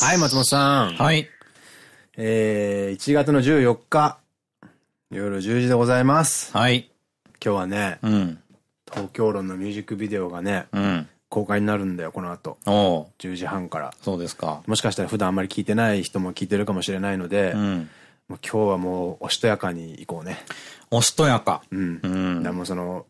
はい、松本さん。はい。えー、1月の14日、夜10時でございます。はい。今日はね、うん、東京論のミュージックビデオがね、うん、公開になるんだよ、この後。お10時半から。そうですか。もしかしたら普段あんまり聞いてない人も聞いてるかもしれないので、うん、もう今日はもうおしとやかに行こうね。おしとやか。うん。うん、でもその、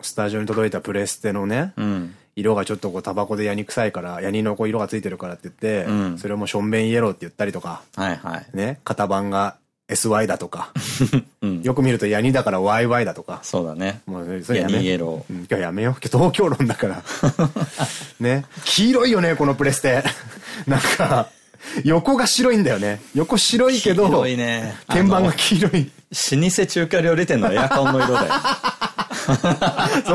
スタジオに届いたプレステのね、うん、色がちょっとこうタバコでヤニ臭いから、ヤニのこう色がついてるからって言って、うん、それもションベンイエローって言ったりとか、はいはい。ね、型番が SY だとか、うん、よく見るとヤニだから YY だとか。そうだね。もうそれヤニイエロー。今日やめよう。今日東京論だから。ね。黄色いよね、このプレステ。なんか、横が白いんだよね。横白いけど、白いね、天板が黄色い。老舗中華料理店のエアコンの色だよ。そう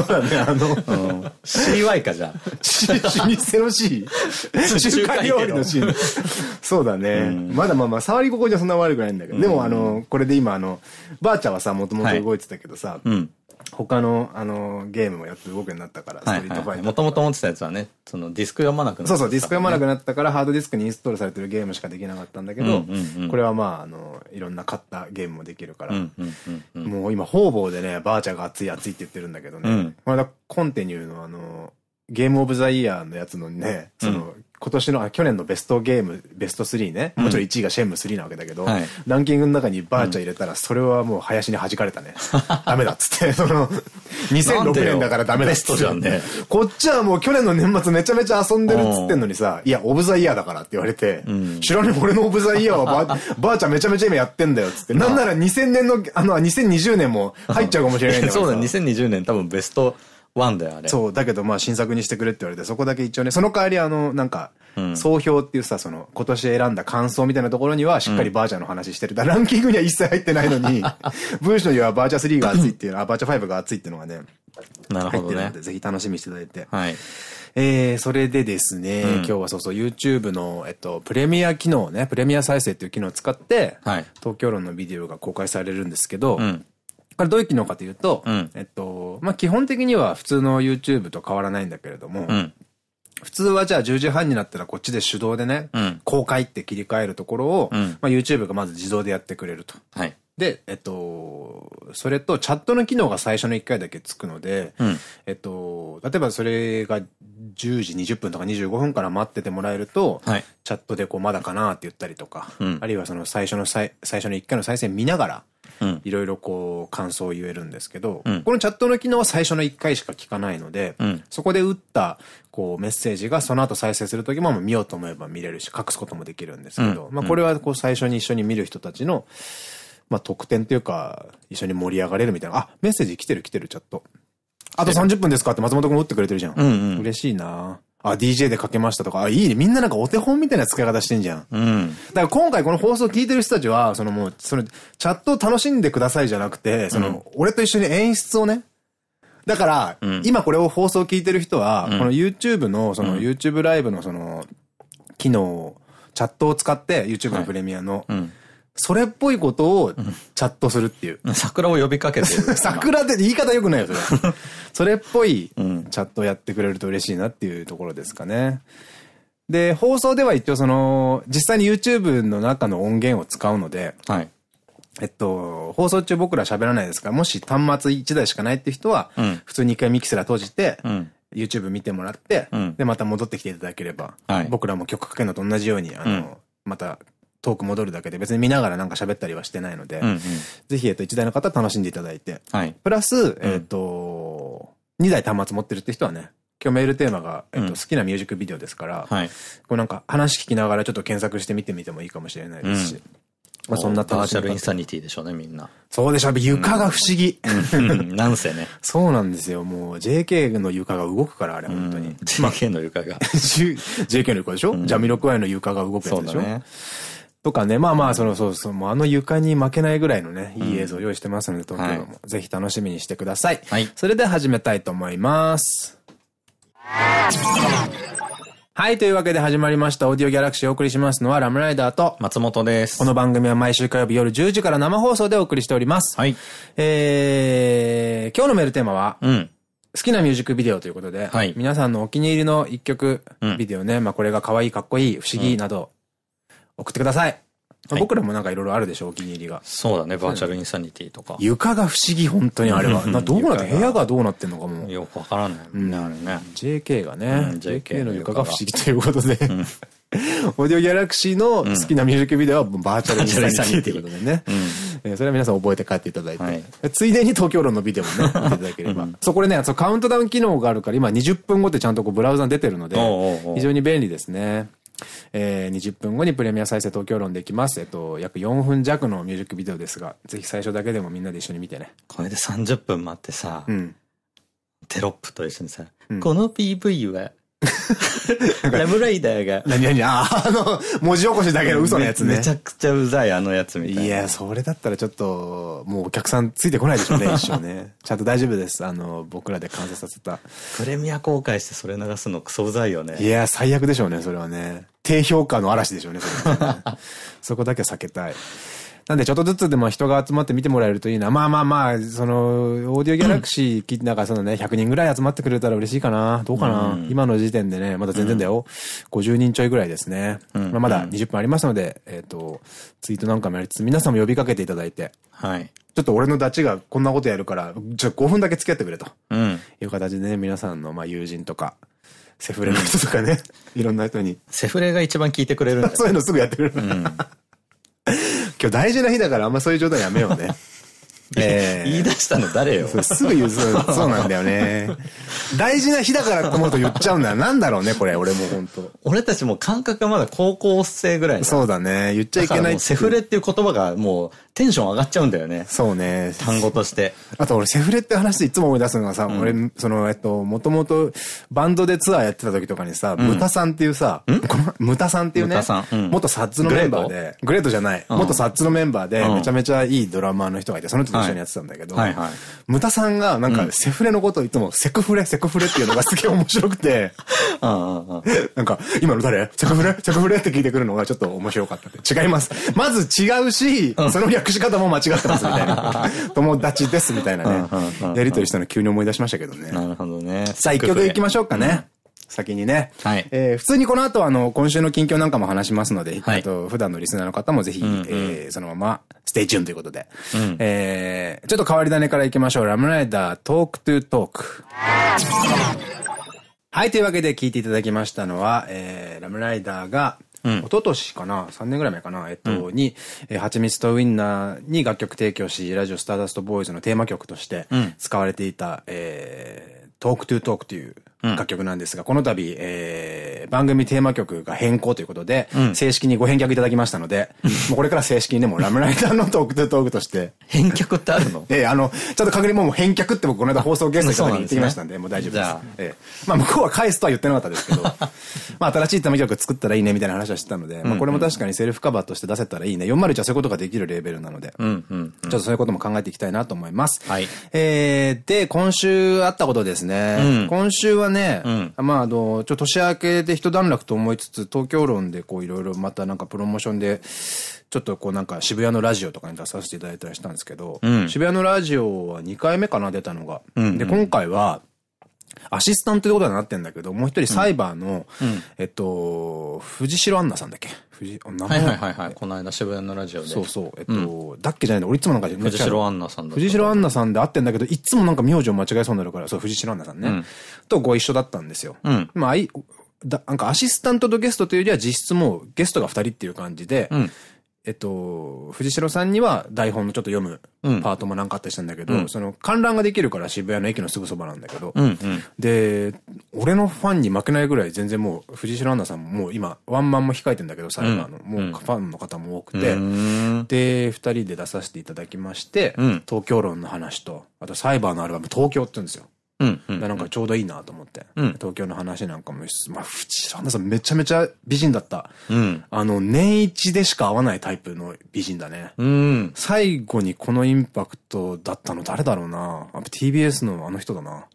だね、あの、うん、CY かじゃん。老舗の C? 中華料理の C。そうだね。まだまあまあ、触り心地はそんな悪くないんだけど、でもあの、これで今あの、ばあちゃんはさ、もともと動いてたけどさ、うん他の、あの、ゲームもやって動くようになったから、ストリートファイター。もともと持ってたやつはね、そのディスク読まなくなった、そうそう、ディスク読まなくなったから、ハードディスクにインストールされてるゲームしかできなかったんだけど、これはまあ、あの、いろんな買ったゲームもできるから、もう今、方々でね、バーチャが熱い熱いって言ってるんだけどね、まだコンティニューのあの、ゲームオブザイヤーのやつのね、その、今年の、あ、去年のベストゲーム、ベスト3ね。もちろん1位がシェンム3なわけだけど、うんランキングの中にバーチャ入れたら、それはもう林に弾かれたね。ダメだっつって、その、2006年だからダメだっつって。ね、こっちはもう去年の年末めちゃめちゃ遊んでるっつってんのにさ、いや、オブザイヤーだからって言われて、うん、知らねえ、俺のオブザイヤーはバー、バーチャめちゃめちゃ今やってんだよっつって。なんなら2000年の、あの、2020年も入っちゃうかもしれないんだから。そうだ、2020年多分ベスト、ワンだよ、あれ。そう、だけどまあ新作にしてくれって言われて、そこだけ一応ね、その代わりあの、なんか、総評っていうさ、その、今年選んだ感想みたいなところには、しっかりバーチャの話してる。だランキングには一切入ってないのに、文 章にはバーチャ3が熱いっていうのは、バーチャ5が熱いっていうのがね、なるほど、ね。入ってので、ぜひ楽しみにしていただいて。はい。えー、それでですね、うん、今日はそうそう、YouTube の、えっと、プレミア機能ね、プレミア再生っていう機能を使って、はい、東京論のビデオが公開されるんですけど、うんこれどういう機能かというと、うん、えっと、まあ、基本的には普通の YouTube と変わらないんだけれども、うん、普通はじゃあ10時半になったらこっちで手動でね、うん、公開って切り替えるところを、まあ、YouTube がまず自動でやってくれると。はい、で、えっと、それとチャットの機能が最初の1回だけつくので、えっと、例えばそれが10時20分とか25分から待っててもらえると、はい、チャットでこうまだかなって言ったりとか、あるいはその最初の最、最初の1回の再生見ながら、いろいろこう感想を言えるんですけど、うん、このチャットの機能は最初の1回しか聞かないので、うん、そこで打ったこうメッセージがその後再生するときも見ようと思えば見れるし、隠すこともできるんですけど、うん、まあこれはこう最初に一緒に見る人たちの、まあ特典というか、一緒に盛り上がれるみたいな、あ、メッセージ来てる来てるチャット。あと30分ですかって松本君も打ってくれてるじゃん。うんうん、嬉しいなぁ。あ、DJ でかけましたとか、あ、いいね。みんななんかお手本みたいな使い方してんじゃん。うん。だから今回この放送聞いてる人たちは、そのもう、その、チャットを楽しんでくださいじゃなくて、その、うん、俺と一緒に演出をね。だから、うん、今これを放送聞いてる人は、うん、この YouTube の、その YouTube ライブのその、機能を、チャットを使って、YouTube のプレミアの、はいそれっぽいことをチャットするっていう。桜を呼びかけて 桜って言い方よくないよ、それ。それっぽいチャットをやってくれると嬉しいなっていうところですかね。で、放送では一応その、実際に YouTube の中の音源を使うので、はい。えっと、放送中僕ら喋らないですから、もし端末1台しかないって人は、うん、普通に一回ミキセラ閉じて、うん、YouTube 見てもらって、うん、で、また戻ってきていただければ、はい、僕らも曲かけるのと同じように、あの、またトーク戻るだけで、別に見ながらなんか喋ったりはしてないので、うんうん、ぜひ、えっと、1台の方楽しんでいただいて、はい、プラス、えっと、うん、2台端末持ってるって人はね、今日メールテーマが、えっと、好きなミュージックビデオですから、うんはい、こうなんか話聞きながらちょっと検索して見てみてもいいかもしれないですし。うん、まあそんなバーチャルインサニティでしょうね、みんな。そうでしょ床が不思議。なんせね。そうなんですよ。もう JK の床が動くから、あれ、本当に。JK の床が。JK の床でしょ、うん、ジャミロクワイの床が動くやつでしょ、ね、とかね、まあまあ、その、そうそう、もうあの床に負けないぐらいのね、いい映像用意してますので、東京も、ぜひ楽しみにしてください。はい。それでは始めたいと思います。はい。というわけで始まりました。オーディオギャラクシーをお送りしますのは、ラムライダーと、松本です。この番組は毎週火曜日夜10時から生放送でお送りしております。はい。えー、今日のメールテーマは、うん。好きなミュージックビデオということで、はい、皆さんのお気に入りの一曲、ビデオね、うん、まあこれが可愛い、かっこいい、不思議など、送ってください。はい、僕らもなんかいろいろあるでしょ、お気に入りが。そうだね、バーチャルインサニティとか。床が不思議、本当にあれは。などうなって部屋がどうなってんのかも。よくわからないね、うん、あれね。JK がね、うん、JK の床が不思議ということで、オーディオギャラクシーの好きなミュージックビデオはバーチャルインサニティということでね。うん、それは皆さん覚えて帰っていただいて。はい、ついでに東京論のビデオもね、見ていただければ。そこでね、そカウントダウン機能があるから、今20分後ってちゃんとこうブラウザに出てるので、非常に便利ですね。えー、20分後にプレミア再生東京論できます。えっと、約4分弱のミュージックビデオですが、ぜひ最初だけでもみんなで一緒に見てね。これで30分待ってさ、うん、テロップと一緒にさ、うん、この PV は ラブライダーが。何何ああ、あの、文字起こしだけの嘘のやつねめ。めちゃくちゃうざい、あのやつみたいな。いや、それだったらちょっと、もうお客さんついてこないでしょうね、一生ね。ちゃんと大丈夫です。あの、僕らで完成させた。プレミア公開してそれ流すのクソうざいよね。いや、最悪でしょうね、それはね。低評価の嵐でしょうね、それ、ね、そこだけは避けたい。なんでちょっとずつでも人が集まって見てもらえるといいな。まあまあまあ、その、オーディオギャラクシー、なんかそのね、100人ぐらい集まってくれたら嬉しいかな。どうかな。今の時点でね、まだ全然だよ。うん、50人ちょいぐらいですね。まあまだ20分ありますので、えっと、ツイートなんかもやりつつ、皆さんも呼びかけていただいて。はい。ちょっと俺のダチがこんなことやるから、じゃ5分だけ付き合ってくれと。うん。いう形でね、皆さんの、まあ友人とか、セフレの人とかね、いろんな人に。セフレが一番聞いてくれるんだ、そういうのすぐやってくれる。うん今日大事な日だからあんまそういう状態やめようね。えー、言い出したの誰よ。すぐ言う、そうなんだよね。大事な日だからこのこと言っちゃうんだよ。なんだろうね、これ、俺も本当。俺たちも感覚がまだ高校生ぐらい。そうだね。言っちゃいけない。セフレっていう言葉がもうテンション上がっちゃうんだよね。そうね。単語として。あと俺、セフレって話でいつも思い出すのがさ、うん、俺、その、えっと、もともとバンドでツアーやってた時とかにさ、ムタさんっていうさ、ムタさんっていうね、元サッツのメンバーで、グレートじゃない、元サッツのメンバーで、めちゃめちゃいいドラマーの人がいて、その人一緒にやってたんだけど、ムタさんがなんかセフレのことをいつもセクフレ、セクフレっていうのがすげえ面白くて、なんか今の誰セクフレセクフレって聞いてくるのがちょっと面白かったって。違います。まず違うし、その略し方も間違ってますみたいな。友達ですみたいなね。やりとりしたの急に思い出しましたけどね。なるほどね。さあ一曲いきましょうかね。先にね。はい。えー、普通にこの後あの、今週の近況なんかも話しますので、はい、あと、普段のリスナーの方もぜひ、うえそのまま、ステイチューンということで。うん、えー、ちょっと変わり種からいきましょう。ラムライダー、トークトゥートーク。はい、というわけで聞いていただきましたのは、えー、ラムライダーが、うん、一昨年かな ?3 年ぐらい前かなえっと、うん、に、えー、蜂蜜とウィンナーに楽曲提供し、ラジオスターダストボーイズのテーマ曲として使われていた、うん、えー、トークトゥートークという楽曲なんですが、うん、この度、えー、番組テーマ曲が変更ということで、うん、正式にご返却いただきましたので、もうこれから正式にでもラムライダーのトークトゥトークとして。返却ってあるのええー、あの、ちょっと確認もう返却って僕この間放送ゲストの方に言ってきましたんで、うでね、もう大丈夫です。ええー、まあ向こうは返すとは言ってなかったですけど、まあ新しいテーマ曲作ったらいいねみたいな話はしてたので、まあこれも確かにセルフカバーとして出せたらいいね。401はそういうことができるレベルなので、ちょっとそういうことも考えていきたいなと思います。はい。えー、で、今週あったことですね。うん、今週はね、うん、まあ、あの、ちょ、年明けで一段落と思いつつ、東京論でこういろいろまたなんかプロモーションで、ちょっとこうなんか渋谷のラジオとかに出させていただいたりしたんですけど、うん、渋谷のラジオは2回目かな、出たのが。うんうん、で、今回は、アシスタントってことになってんだけど、もう一人サイバーの、うん、えっと、藤代アンナさんだっけ藤、名前はいはいはい。この間渋谷のラジオで。そうそう。えっと、だっけじゃないの俺いつもなんか藤代アンナさんだ。藤代アンナさんで会ってんだけど、いつもなんか名字を間違えそうになるから、そう、藤代アンナさんね。とご一緒だったんですよ。まあ、だ、なんかアシスタントとゲストというよりは実質もうゲストが二人っていう感じで、えっと、藤代さんには台本のちょっと読むパートもなんかあったりしたんだけど、うん、その観覧ができるから渋谷の駅のすぐそばなんだけど、うんうん、で、俺のファンに負けないぐらい全然もう藤代アンナさんももう今ワンマンも控えてんだけど、サイバーの、うん、もうファンの方も多くて、うん、で、二人で出させていただきまして、東京論の話と、あとサイバーのアルバム東京って言うんですよ。なんかちょうどいいなと思って。うん、東京の話なんかもまあ、藤原さんめちゃめちゃ美人だった。うん、あの、年一でしか会わないタイプの美人だね。うん、最後にこのインパクトだったの誰だろうな。TBS のあの人だな。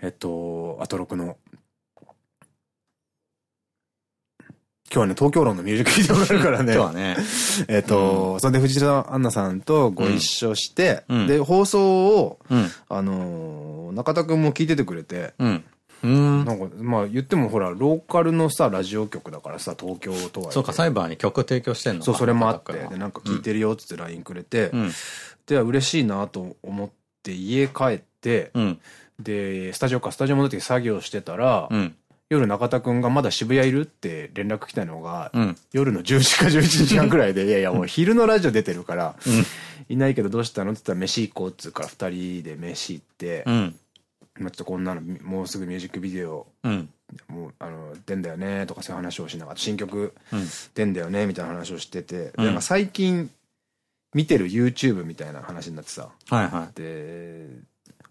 えっと、アトロクの。今日はね、東京論のミュージックビデオがあるからね。今日はね。えっと、それで藤田アンナさんとご一緒して、で、放送を、あの、中田くんも聞いててくれて、なんか、まあ言ってもほら、ローカルのさ、ラジオ局だからさ、東京とは。そうか、サイバーに曲提供してんのそう、それもあって、で、なんか聞いてるよって LINE くれて、で、嬉しいなと思って、家帰って、で、スタジオか、スタジオ戻って作業してたら、うん夜中田くんがまだ渋谷いるって連絡来たのが、うん、夜の10時か11時半くらいで、いやいや、もう昼のラジオ出てるから、うん、いないけどどうしたのって言ったら飯行こうっつうから二人で飯行って、うん、まあちょっとこんなの、もうすぐミュージックビデオ、もう、あの、出んだよねとかそういう話をしながら、新曲出んだよねみたいな話をしてて、なんか最近見てる YouTube みたいな話になってさ、はいはい、で、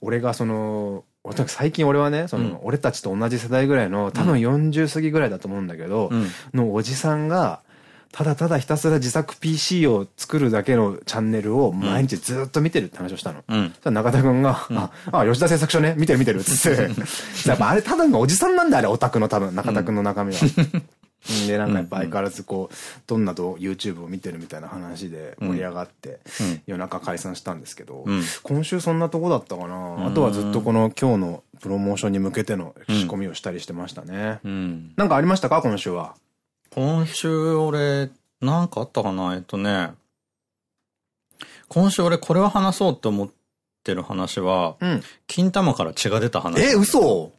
俺がその、最近俺はね、その、俺たちと同じ世代ぐらいの、多分40過ぎぐらいだと思うんだけど、のおじさんが、ただただひたすら自作 PC を作るだけのチャンネルを毎日ずっと見てるって話をしたの。うん、中田くんが、うん、あ、あ、吉田製作所ね、見てる見てるっつって。やっぱあれただのおじさんなんだ、あれオタクの多分、中田くんの中身は。で、なんかやっぱ相変わらずこう、どんなど YouTube を見てるみたいな話で盛り上がって、夜中解散したんですけど、今週そんなとこだったかな。あとはずっとこの今日のプロモーションに向けての仕込みをしたりしてましたね。なんかありましたか今週は。今週俺、なんかあったかなえっとね、今週俺これは話そうって思ってる話は、金玉から血が出た話。え、嘘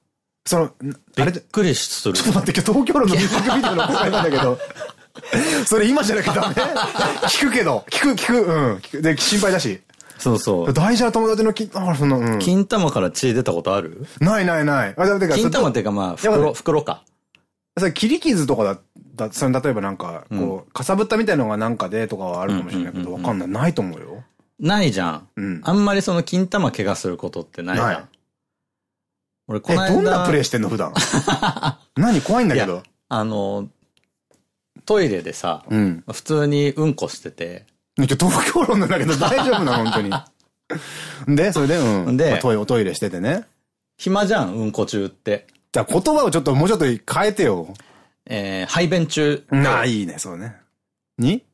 その、びっくりする。ちょっと待って、今日東京論のミュージックビデオの公開なんだけど。それ今じゃなきゃダメ 聞くけど、聞く、聞く、うん。で、心配だし。そうそう。大事な友達の金、あ、その、うん。金玉から血出たことあるないないない。あ、だか金玉っていうかまあ、袋、袋か。それ切り傷とかだ、だ、その、例えばなんか、こう、かさぶったみたいのがなんかでとかはあるかもしれないけど、わかんない。ないと思うよ。ないじゃん。うん。あんまりその金玉怪我することってないじゃん。俺この間。え、どんなプレイしてんの普段。何怖いんだけど。あの、トイレでさ、うん、普通にうんこしてて。東京論なんだけど大丈夫な、本当に。で、それで、うん。で、トイレ、トイレしててね。暇じゃん、うんこ中って。じゃあ言葉をちょっともうちょっと変えてよ。えー、排便中。ああ、いいね、そうね。に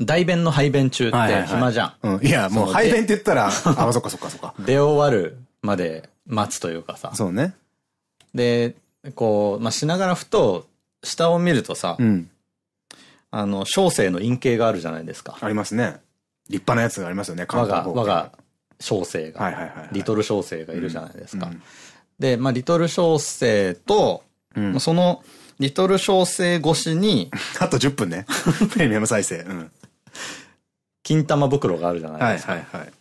大便の排便中って暇じゃん。いや、もう排便って言ったら、あ、そっかそっかそっか。出終わるまで待つというかさ。そうね。で、こう、まあ、しながらふと、下を見るとさ、うん、あの、小生の陰形があるじゃないですか。ありますね。立派なやつがありますよね、我が、我が小生が。はいはいはい、はい、リトル小生がいるじゃないですか。うんうん、で、まあ、リトル小生と、うん、その、リトル小生越しに、あと10分ね。プレミアム再生。うん。金玉袋があるじゃないですか。はいはいはい。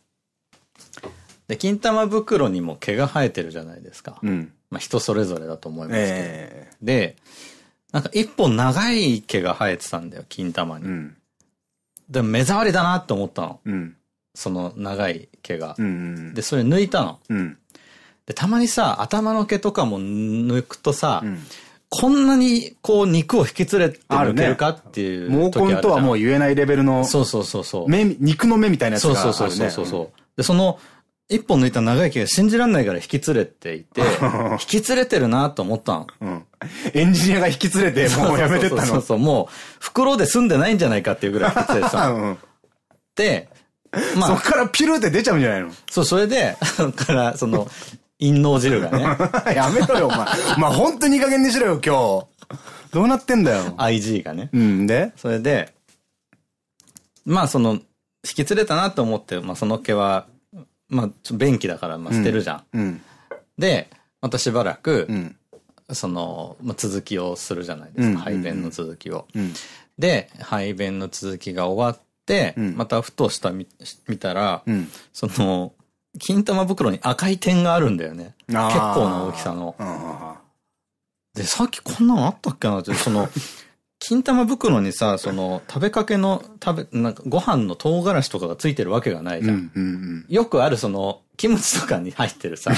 で、金玉袋にも毛が生えてるじゃないですか。うん。まあ人それぞれだと思いますけど。えー、で、なんか一本長い毛が生えてたんだよ、金玉に。うん、で、目障りだなって思ったの。うん、その長い毛が。で、それ抜いたの。うん、で、たまにさ、頭の毛とかも抜くとさ、こんなにこう肉を引き連れて抜けるかっていう、ね。毛根とはもう言えないレベルの。そうそうそうそう。目、肉の目みたいなやつがそうそうそうそう。で、その、一本抜いた長い毛が信じらんないから引き連れていて、引き連れてるなと思ったの。うん。エンジニアが引き連れて、もうやめてったの。そうそうもう、袋で済んでないんじゃないかっていうぐらい引き連れてたの。うん、で、まあ。そっからピルって出ちゃうんじゃないのそう、それで、そ から、その、陰謀汁がね。やめろよ、お前。まあ本当にいい加減にしろよ、今日。どうなってんだよ。IG がね。うん、でそれで、まあその、引き連れたなと思って、まあその毛は、まあ、便器だから、まあ、捨てるじゃん。うん、で、またしばらく、うん、その、まあ、続きをするじゃないですか。排便の続きを。で、排便の続きが終わって、またふとした見見たら、その、金玉袋に赤い点があるんだよね。結構な大きさの。で、さっきこんなのあったっけなって、その、金玉袋にさ、その、食べかけの、食べ、なんかご飯の唐辛子とかがついてるわけがないじゃん。よくあるその、キムチとかに入ってるさ、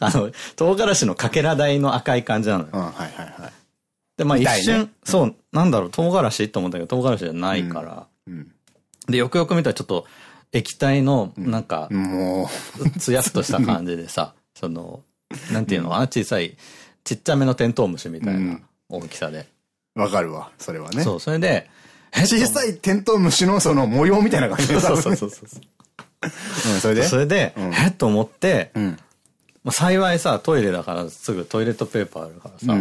あの、唐辛子のかけら台の赤い感じなのよ。うん、はいはいはい。で、まあ一瞬、ね、そう、なんだろう、唐辛子と思ったけど、唐辛子じゃないから。うん、うん、で、よくよく見たらちょっと、液体の、なんか、もう、つやっとした感じでさ、その、なんていうのかな、小さい、ちっちゃめのテントウムシみたいな大きさで。わかるわ、それはね。そう、それで、小さいテントウムシのその模様みたいな感じで。そうそうそうそう。それでそれで、えっと思って、まあ幸いさ、トイレだからすぐトイレットペーパーあるからさ、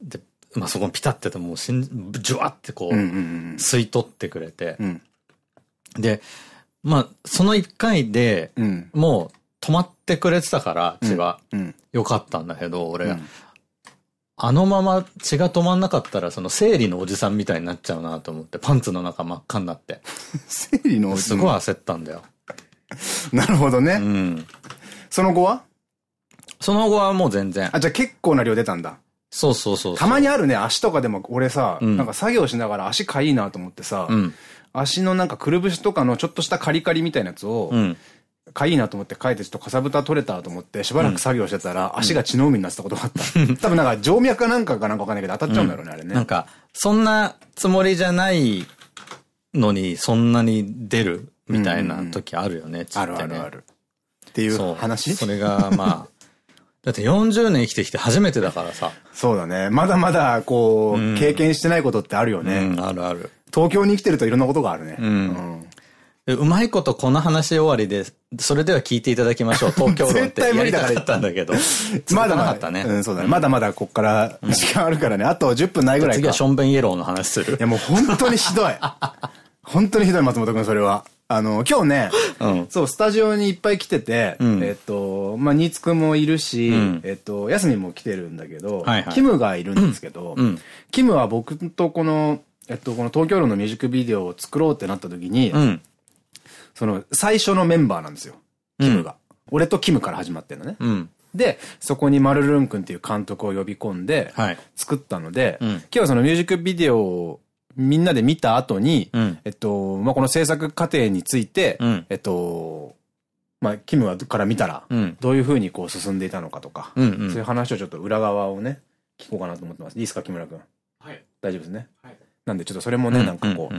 で、まあそこピタっててもうしん、じゅわってこう、吸い取ってくれて、で、まあその一回で、もう止まってくれてたから、血は、よかったんだけど、俺、あのまま血が止まんなかったら、その生理のおじさんみたいになっちゃうなと思って、パンツの中真っ赤になって。生理のおじさんすごい焦ったんだよ。なるほどね。うん。その後はその後はもう全然。あ、じゃあ結構な量出たんだ。そうそうそうたまにあるね、足とかでも俺さ、うん、なんか作業しながら足かいいなと思ってさ、うん、足のなんかくるぶしとかのちょっとしたカリカリみたいなやつを、うん、かいいなと思って書いて、ちょっとかさぶた取れたと思って、しばらく作業してたら、足が血の海になってたことがあった。うん、多分なんか、静脈かなんかかなんかわかんないけど、当たっちゃうんだろうね、うん、あれね。なんか、そんなつもりじゃないのに、そんなに出るみたいな時あるよね、ねあるあるある。っていう話それが、まあ、だって40年生きてきて初めてだからさ。そうだね。まだまだ、こう、うん、経験してないことってあるよね。あるある。東京に生きてるといろんなことがあるね。うんうまいことこの話終わりで、それでは聞いていただきましょう。東京論って無理だかったんだけど。まだまだ。ね。うん、そうだね。まだまだこっから時間あるからね。あと10分ないぐらいか。次はションベンイエローの話する。いやもう本当にひどい。本当にひどい松本くん、それは。あの、今日ね、そう、スタジオにいっぱい来てて、えっと、まあ、新津くんもいるし、えっと、スミも来てるんだけど、キムがいるんですけど、キムは僕とこの、えっと、この東京論のミュージックビデオを作ろうってなった時に、その、最初のメンバーなんですよ。キムが。うん、俺とキムから始まってるのね。うん、で、そこにマルルン君っていう監督を呼び込んで、作ったので、はい、今日はそのミュージックビデオをみんなで見た後に、うん、えっと、まあ、この制作過程について、えっと、まあ、キムはから見たら、どういうふうにこう進んでいたのかとか、うんうん、そういう話をちょっと裏側をね、聞こうかなと思ってます。いいですか、木村君。はい。大丈夫ですね。はい。なんで、ちょっとそれもね、なんかこう、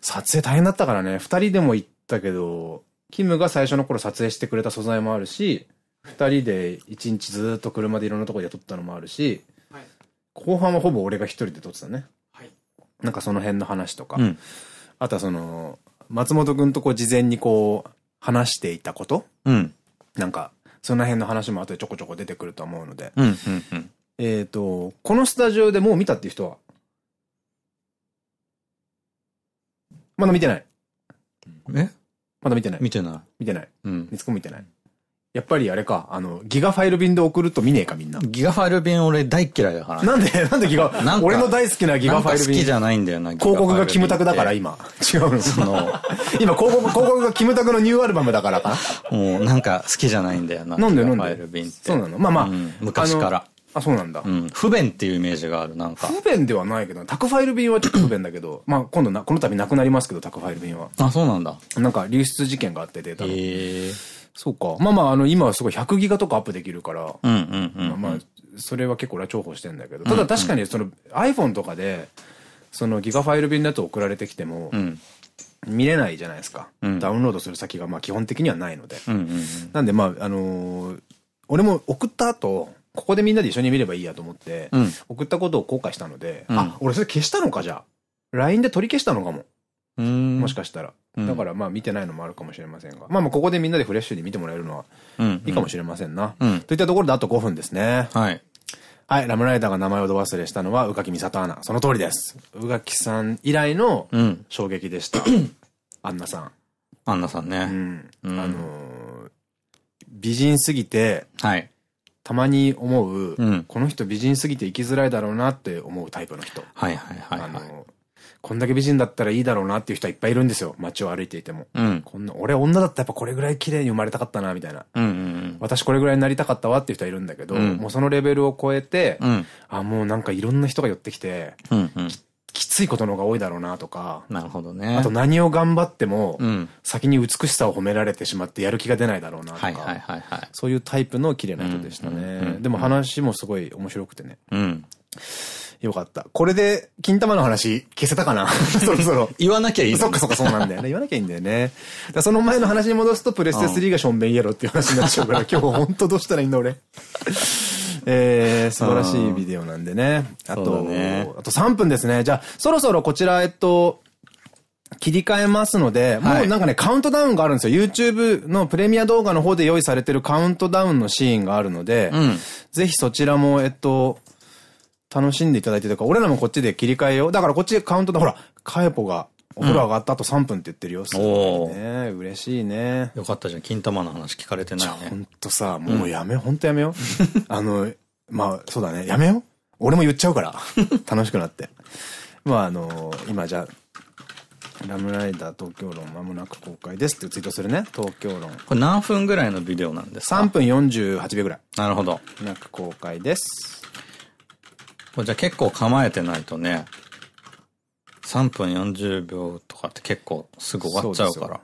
撮影大変だったからね、二人でも行ったけど、キムが最初の頃撮影してくれた素材もあるし、二人で一日ずっと車でいろんなとこで撮ったのもあるし、はい、後半はほぼ俺が一人で撮ってたね。はい、なんかその辺の話とか。うん、あとはその、松本くんとこう事前にこう、話していたこと、うん、なんか、その辺の話も後でちょこちょこ出てくると思うので。えっと、このスタジオでもう見たっていう人はまだ見てない。えまだ見てない。見てない。見てない。うん。みつこ見てない。やっぱりあれか、あの、ギガファイル便で送ると見ねえかみんな。ギガファイル便俺大嫌いだから。なんでなんでギガ、俺の大好きなギガファイル便。好きじゃないんだよな、広告がキムタクだから今。違うの。その、今広告、広告がキムタクのニューアルバムだからかな。もうなんか好きじゃないんだよな。なんでなんでそうなのまあまあ。昔から。あ、そうなんだ。うん。不便っていうイメージがある、なんか。不便ではないけど、タクファイル便はちょっと不便だけど、まあ今度な、この度なくなりますけど、タクファイル便は。あ、そうなんだ。なんか流出事件があってデータの。えー、そうか。まあまあ、あの、今はすごい100ギガとかアップできるから。うんうんうん、うん、まあ、それは結構俺は重宝してんだけど。ただ確かにその iPhone とかで、そのギガファイル便だと送られてきても、うん見れないじゃないですか。うん、ダウンロードする先がまあ基本的にはないので。なんでまあ、あのー、俺も送った後、ここでみんなで一緒に見ればいいやと思って、うん、送ったことを後悔したので、うん、あ、俺それ消したのかじゃあ。LINE で取り消したのかも。もしかしたら。だからまあ見てないのもあるかもしれませんが。まあもうここでみんなでフレッシュに見てもらえるのはいいかもしれませんな。うんといったところであと5分ですね。はい。はい、ラムライダーが名前をど忘れしたのは宇垣美里アナ。その通りです。宇垣さん以来の衝撃でした。アンナさん。アンナさんね。うん。あの美人すぎて、はい。たまに思う、うん、この人美人すぎて生きづらいだろうなって思うタイプの人。はいはいはい、はい、あの、こんだけ美人だったらいいだろうなっていう人はいっぱいいるんですよ。街を歩いていても。うん、こんな、俺女だったらやっぱこれぐらい綺麗に生まれたかったな、みたいな。私これぐらいになりたかったわっていう人はいるんだけど、うん、もうそのレベルを超えて、うん、あ、もうなんかいろんな人が寄ってきて、うんうん、きっきついことの方が多いだろうなとか。なるほどね。あと何を頑張っても、先に美しさを褒められてしまってやる気が出ないだろうなとか。そういうタイプの綺麗な人でしたね。でも話もすごい面白くてね。うん。よかった。これで、金玉の話、消せたかな そろそろ。言わなきゃいい、ね、そっかそっかそうなんだよね。言わなきゃいいんだよね。その前の話に戻すと、プレステ3がションベンイエローっていう話になっちゃうから、今日ほんとどうしたらいいんだ俺。えー、素晴らしいビデオなんでね。あと、ね、あと3分ですね。じゃあ、そろそろこちら、えっと、切り替えますので、もうなんかね、カウントダウンがあるんですよ。YouTube のプレミア動画の方で用意されてるカウントダウンのシーンがあるので、うん、ぜひそちらも、えっと、楽しんでいただいてとか、俺らもこっちで切り替えよう。だからこっちでカウントダウン、ほら、カエポがお風呂上がった後3分って言ってるよ。すごいね。嬉しいね。よかったじゃん。金玉の話聞かれてないね。ほんとさ、もうやめ、ほんとやめよ。あの、まあ、そうだね。やめよ。俺も言っちゃうから。楽しくなって。まあ、あの、今じゃラムライダー東京論まもなく公開ですってツイートするね。東京論。これ何分ぐらいのビデオなんですか ?3 分48秒ぐらい。なるほど。なく公開です。じゃあ結構構えてないとね。3分40秒とかって結構すぐ終わっちゃうから。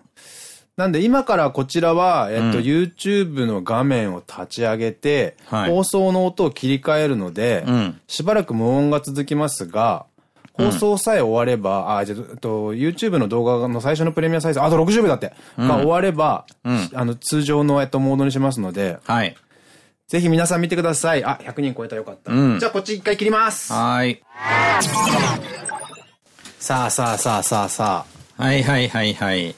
なんで今からこちらは、えっと、YouTube の画面を立ち上げて、放送の音を切り替えるので、しばらく無音が続きますが、放送さえ終われば、あ、じゃ、えっと、YouTube の動画の最初のプレミアサイズ、あと60秒だって、が終われば、あの、通常の、えっと、モードにしますので、はい。ぜひ皆さん見てください。あ、100人超えたよかった。じゃあこっち一回切ります。はい。さあさあさあさあさあ。はいはいはいはい。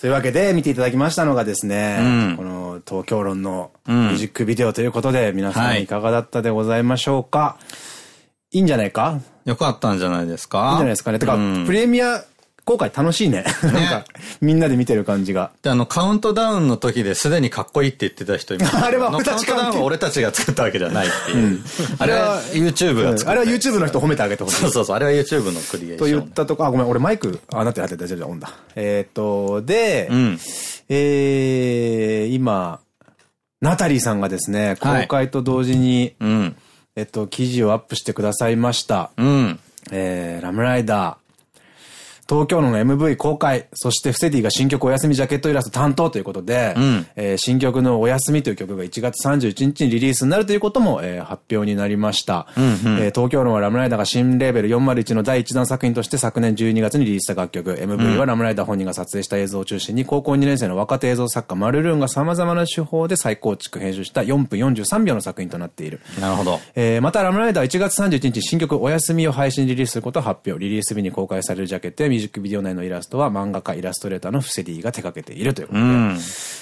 というわけで見ていただきましたのがですね、うん、この東京論のミュージックビデオということで、皆さんいかがだったでございましょうか、はい、いいんじゃないかよかったんじゃないですかいいんじゃないですかね。てか、うん、プレミア今回楽しいね。なんか、みんなで見てる感じが。で、あの、カウントダウンの時ですでにかっこいいって言ってた人います。あれは俺たちカウントダウンは俺たちが作ったわけじゃないっていう。あれは YouTube が作った、あれは YouTube の人褒めてあげてほしい。そうそうそう、あれは YouTube のクリエイション。と言ったとこ、あ、ごめん、俺マイク、あ、なってなって大丈夫だ、オンだ。えっ、と、で、えー、今、ナタリーさんがですね、公開と同時に、うん、えっと、記事をアップしてくださいました。うん、えー、ラムライダー、東京の MV 公開、そしてフセディが新曲お休みジャケットイラスト担当ということで、うん、え新曲のお休みという曲が1月31日にリリースになるということも、え発表になりました。え東京のはラムライダーが新レーベル401の第1弾作品として昨年12月にリリースした楽曲、MV はラムライダー本人が撮影した映像を中心に高校2年生の若手映像作家マルルーンが様々な手法で再構築編集した4分43秒の作品となっている。なるほど。えまたラムライダーは1月31日新曲お休みを配信リリースすることを発表、リリース日に公開されるジャケットやミュージックビデオ内のイラストは漫画家イラストレーターのフセディが手掛けているということで、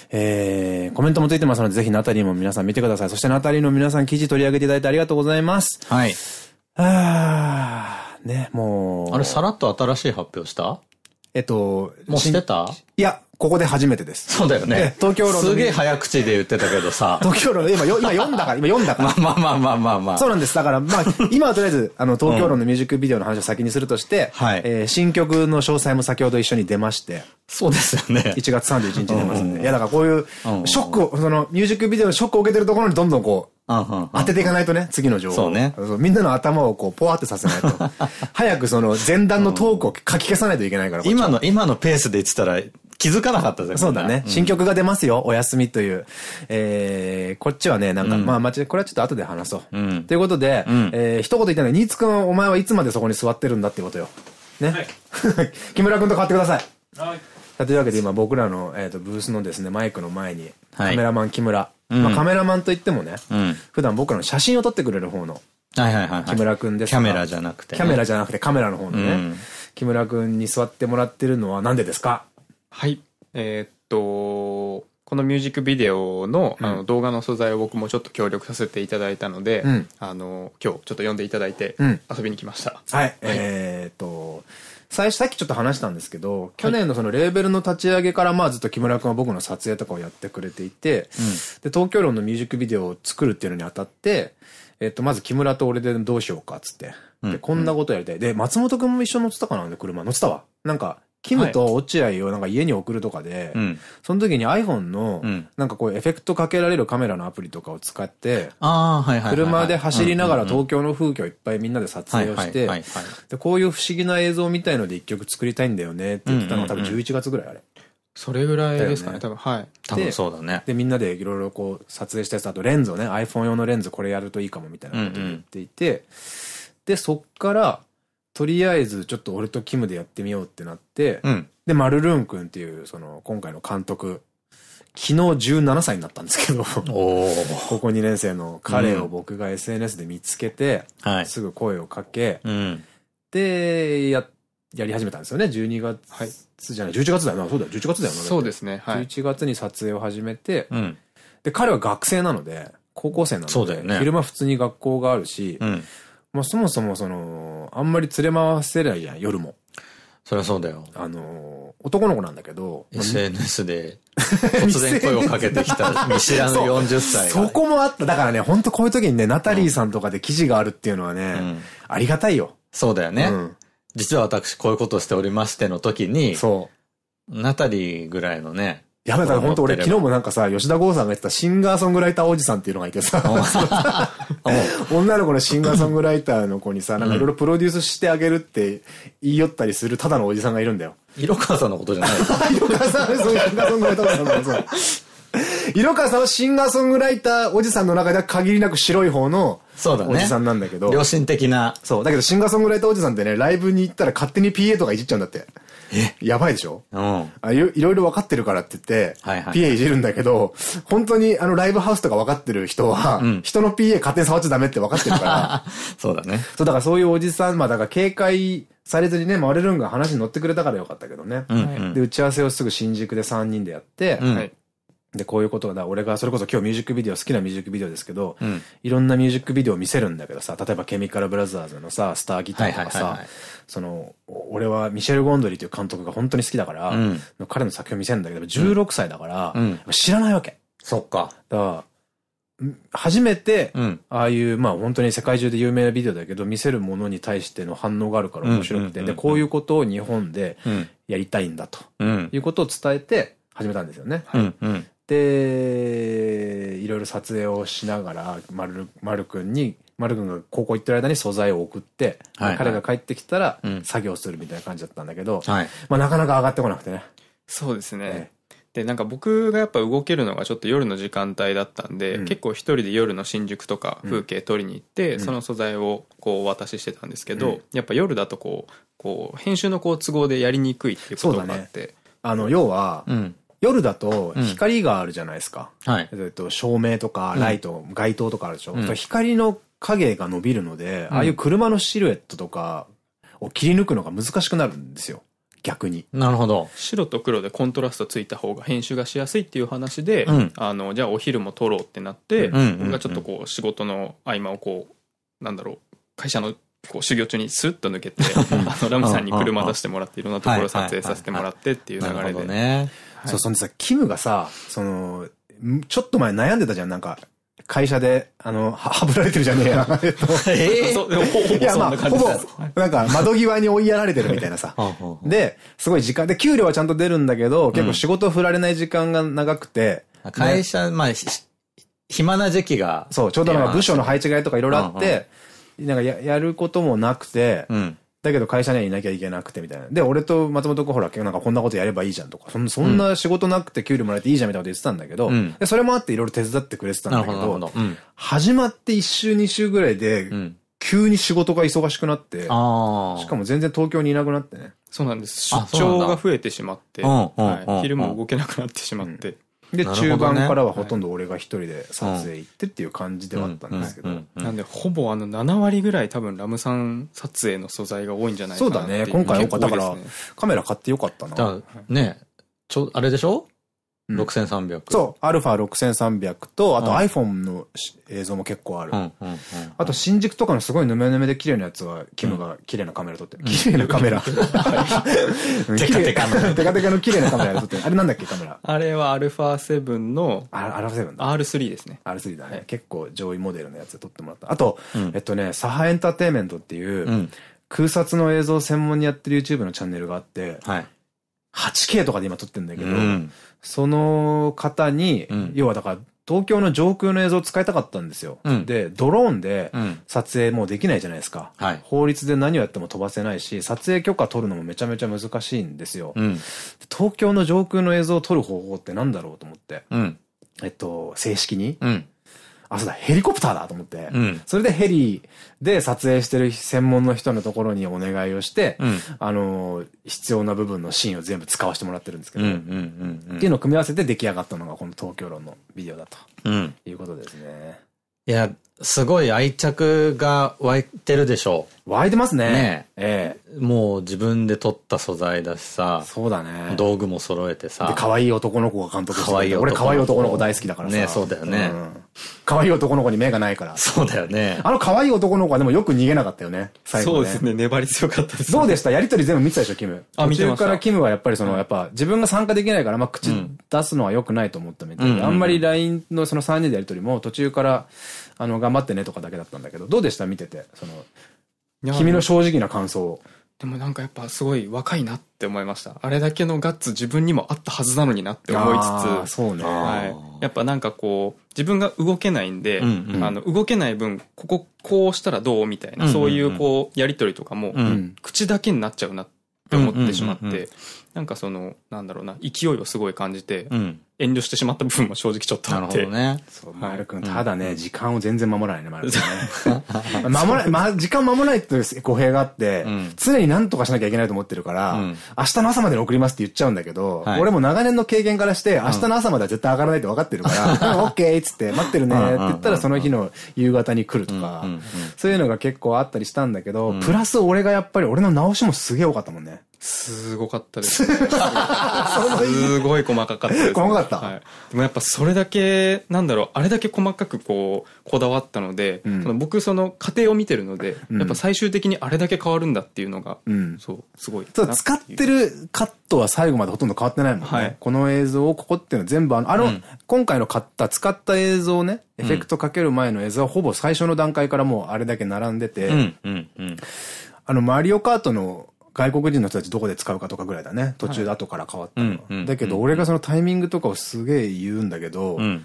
えー、コメントもついてますので、ぜひナタリーも皆さん見てください。そしてナタリーの皆さん記事取り上げていただいてありがとうございます。はい。あね、もう。あれ、さらっと新しい発表したえっと、もうしてたいや、ここで初めてです。そうだよね。東京論すげえ早口で言ってたけどさ。東京論、今、今読んだから、今んだから。まあまあまあまあまあ。そうなんです。だから、まあ、今はとりあえず、あの、東京論のミュージックビデオの話を先にするとして、はい。え、新曲の詳細も先ほど一緒に出まして。そうですよね。1月31日出ますんで。いや、だからこういう、ショックを、その、ミュージックビデオのショックを受けてるところにどんどんこう、当てていかないとね、次の情報。そうね。みんなの頭をこう、ぽわってさせないと。早くその、前段のトークを書き消さないといけないから。今の、今のペースで言ってたら、気づかなかったですね。そうだね。新曲が出ますよ、お休みという。えー、こっちはね、なんか、まあ、まち、これはちょっと後で話そう。うん、ということで、うん、えー、一言言ったのは、ニーツくん、お前はいつまでそこに座ってるんだってことよ。ね。はい、木村くんと変わってください。はい。というわけで今僕らの、えーと、ブースのですね、マイクの前に、カメラマン木村。はい、まあ、カメラマンといってもね、うん、普段僕らの写真を撮ってくれる方の、はははいいい木村くんですキャメラじゃなくて、ね、キャメラじゃなくてカメラの方のね、うん、木村くんに座ってもらってるのはなんでですかはい。えー、っと、このミュージックビデオの,、あの動画の素材を僕もちょっと協力させていただいたので、うん、あの今日ちょっと読んでいただいて遊びに来ました。うん、はい、はい、えっと最初さっきちょっと話したんですけど、去年のそのレーベルの立ち上げからまあずっと木村君は僕の撮影とかをやってくれていて、うん、で、東京論のミュージックビデオを作るっていうのにあたって、えっと、まず木村と俺でどうしようかっつって、で、こんなことやりたい。で、松本君も一緒乗ってたかなで、車乗ってたわ。なんか、キムと落合をなんか家に送るとかで、その時に iPhone の、なんかこうエフェクトかけられるカメラのアプリとかを使って、車で走りながら東京の風景をいっぱいみんなで撮影をして、で、こういう不思議な映像みたいので一曲作りたいんだよねって言ってたのが多分11月ぐらいあれ。それぐらいですかね、ね多分、はい。多分そうだね。で、みんなでいろいろこう撮影したやつ、あとレンズをね、iPhone 用のレンズこれやるといいかもみたいなことを言っていて、うんうん、で、そっから、とりあえずちょっと俺とキムでやってみようってなって、うん、で、マルルーン君っていう、その、今回の監督、昨日17歳になったんですけど、高校2年生の彼を僕が SNS で見つけて、うん、すぐ声をかけ、はい、で、や、やり始めたんですよね。12月じゃない、11月だよな。そうだよ、11月だよな。そうですね。はい、11月に撮影を始めて、うん、で、彼は学生なので、高校生なので、ね、昼間普通に学校があるし、うんまあそもそもその、あんまり連れ回せないじゃん、夜も。そりゃそうだよ。あの、男の子なんだけど。SNS で、突然声をかけてきた見知らぬ40歳そ。そこもあった。だからね、本当こういう時にね、ナタリーさんとかで記事があるっていうのはね、うん、ありがたいよ。そうだよね。うん、実は私こういうことをしておりましての時に、そう。ナタリーぐらいのね、やばい、だから本当俺昨日もなんかさ、吉田剛さんが言ってたシンガーソングライターおじさんっていうのがいてさ、女の子のシンガーソングライターの子にさ、なんかいろいろプロデュースしてあげるって言い寄ったりするただのおじさんがいるんだよ。色川さんのことじゃない色川さん、そういうシンガーソングライターおじさんのさ。色川さんはシンガーソングライターおじさんの中では限りなく白い方のおじさんなんだけど。ね、良心的な。そう。だけどシンガーソングライターおじさんってね、ライブに行ったら勝手に PA とかいじっちゃうんだって。えやばいでしょうん。あいろいろ分かってるからって言って、PA いじるんだけど、本当にあのライブハウスとか分かってる人は、うん、人の PA 勝手に触っちゃダメって分かってるから。そうだね。そう、だからそういうおじさん、まあだから警戒されずにね、回れるんが話に乗ってくれたからよかったけどね。うん、で、打ち合わせをすぐ新宿で3人でやって、うん、で、こういうことが、俺がそれこそ今日ミュージックビデオ、好きなミュージックビデオですけど、うん、いろんなミュージックビデオを見せるんだけどさ、例えばケミカルブラザーズのさ、スターギターとかさ、その、俺はミシェル・ゴンドリーという監督が本当に好きだから、うん、彼の作品を見せるんだけど、16歳だから、うん、知らないわけ。そっか。だから、初めて、ああいう、まあ本当に世界中で有名なビデオだけど、見せるものに対しての反応があるから面白くて、で、こういうことを日本でやりたいんだと、いうことを伝えて、始めたんですよね。でいろいろ撮影をしながら丸丸くんに丸くんが高校行ってる間に素材を送って、はい彼が帰ってきたら作業するみたいな感じだったんだけど、まあ、なかなか上がってこなくてね。そうですね。ねで、なんか僕がやっぱ動けるのがちょっと夜の時間帯だったんで、うん、結構一人で夜の新宿とか風景撮りに行って、うん、その素材をこうお渡ししてたんですけど、やっぱ夜だとこう、こう、編集のこう都合でやりにくいっていうことがあって。ね、あの、要は、うん夜だと光があるじゃないですか。はい。えっと、照明とかライト、街灯とかあるでしょ。光の影が伸びるので、ああいう車のシルエットとかを切り抜くのが難しくなるんですよ。逆に。なるほど。白と黒でコントラストついた方が編集がしやすいっていう話で、うん、あの、じゃあお昼も撮ろうってなって、僕がちょっとこう仕事の合間をこう、なんだろう、会社のこう修行中にスッと抜けて、あの、ラムさんに車出してもらっていろんなところ撮影させてもらってっていう流れで。ね。そう、そんでさ、キムがさ、その、ちょっと前悩んでたじゃん、なんか。会社で、あの、はぶられてるじゃねえや。えっと、え そう、ほぼ、いや、まあ、ほぼ、なんか、窓際に追いやられてるみたいなさ。で、すごい時間、で、給料はちゃんと出るんだけど、結構仕事振られない時間が長くて。会社、まあ、暇な時期が。そう、ちょうど部署の配置替えとかいろいろあって、なんかや、やることもなくて、うん、だけど会社にはいなきゃいけなくてみたいな。で、俺と松本君ほら、なんかこんなことやればいいじゃんとか、そんそんな仕事なくて給料もらえていいじゃんみたいなこと言ってたんだけど、うん、それもあっていろいろ手伝ってくれてたんだけど、始まって1週2週ぐらいで、うん急に仕事が忙しくなって、しかも全然東京にいなくなってね。そうなんです。出張が増えてしまって、昼も動けなくなってしまって。で、ね、中盤からはほとんど俺が一人で撮影行ってっていう感じではあったんですけど。なんで、ほぼあの7割ぐらい多分ラムさん撮影の素材が多いんじゃないかなそうだね。今回多かったから、カメラ買ってよかったな。ね、ちょ、あれでしょ6300。そう、アルファ6 3 0 0と、あと iPhone の映像も結構ある。あと新宿とかのすごいヌメヌメで綺麗なやつは、キムが綺麗なカメラ撮って。綺麗なカメラ。テカテカの。テカテカの綺麗なカメラ撮って。あれなんだっけカメラ。あれはァ7の。ァ7だ。R3 ですね。R3 だね。結構上位モデルのやつ撮ってもらった。あと、えっとね、サハエンターテイメントっていう、空撮の映像を専門にやってる YouTube のチャンネルがあって、8K とかで今撮ってんだけど、その方に、うん、要はだから、東京の上空の映像を使いたかったんですよ。うん、で、ドローンで撮影もできないじゃないですか。うんはい、法律で何をやっても飛ばせないし、撮影許可取るのもめちゃめちゃ難しいんですよ。うん、東京の上空の映像を撮る方法って何だろうと思って。えっと、正式に、うん、あ、そうだ、ヘリコプターだと思って、うん、それでヘリで撮影してる専門の人のところにお願いをして、うん、あの、必要な部分のシーンを全部使わせてもらってるんですけど、っていうのを組み合わせて出来上がったのがこの東京論のビデオだと、いうことですね。いや、すごい愛着が湧いてるでしょう。湧いてますね。ねええ。もう自分で撮った素材だしさ。そうだね。道具も揃えてさ。で、可愛い男の子が監督してる。俺可愛い男の子大好きだからさ。ねそうだよね。うん、可愛い男の子に目がないから。そうだよね。あの可愛い男の子はでもよく逃げなかったよね。最後、ね、そうですね。粘り強かったです、ね。どうでしたやりとり全部見てたでしょ、キム。あ、見てた。途中からキムはやっぱりその、やっぱ自分が参加できないから、まあ口出すのは良くないと思ったみたいで。あんまり LINE のその3人でやりとりも途中から、あの、頑張ってねとかだけだったんだけど、どうでした見てて。その、君の正直な感想を。でもなんかやっぱすごい若いなって思いました。あれだけのガッツ自分にもあったはずなのになって思いつつ。そうね。はい。やっぱなんかこう、自分が動けないんで、あの、動けない分、こここうしたらどうみたいな、そういうこう、やりとりとかも、うん、口だけになっちゃうなって思ってしまって、なんかその、なんだろうな、勢いをすごい感じて、うん遠慮してしまった部分も正直ちょっとあって。なるほどね。丸くん、ただね、時間を全然守らないね、丸くんね。守らま、時間守らないという語弊があって、常に何とかしなきゃいけないと思ってるから、明日の朝までに送りますって言っちゃうんだけど、俺も長年の経験からして、明日の朝までは絶対上がらないって分かってるから、オッケーっつって、待ってるねって言ったらその日の夕方に来るとか、そういうのが結構あったりしたんだけど、プラス俺がやっぱり俺の直しもすげえ多かったもんね。すごかったです。すごい細かかったです、ね。細かった、はい、でもやっぱそれだけ、なんだろう、あれだけ細かくこう、こだわったので、うん、その僕その過程を見てるので、うん、やっぱ最終的にあれだけ変わるんだっていうのが、うん、そう、すごい使ってるカットは最後までほとんど変わってないもんね。はい、この映像をここっていうのは全部あの、あの、今回の買った、使った映像ね、エフェクトかける前の映像はほぼ最初の段階からもうあれだけ並んでて、あの、マリオカートの外国人の人たちどこで使うかとかぐらいだね。途中で後から変わったの。だけど、俺がそのタイミングとかをすげえ言うんだけど、うん、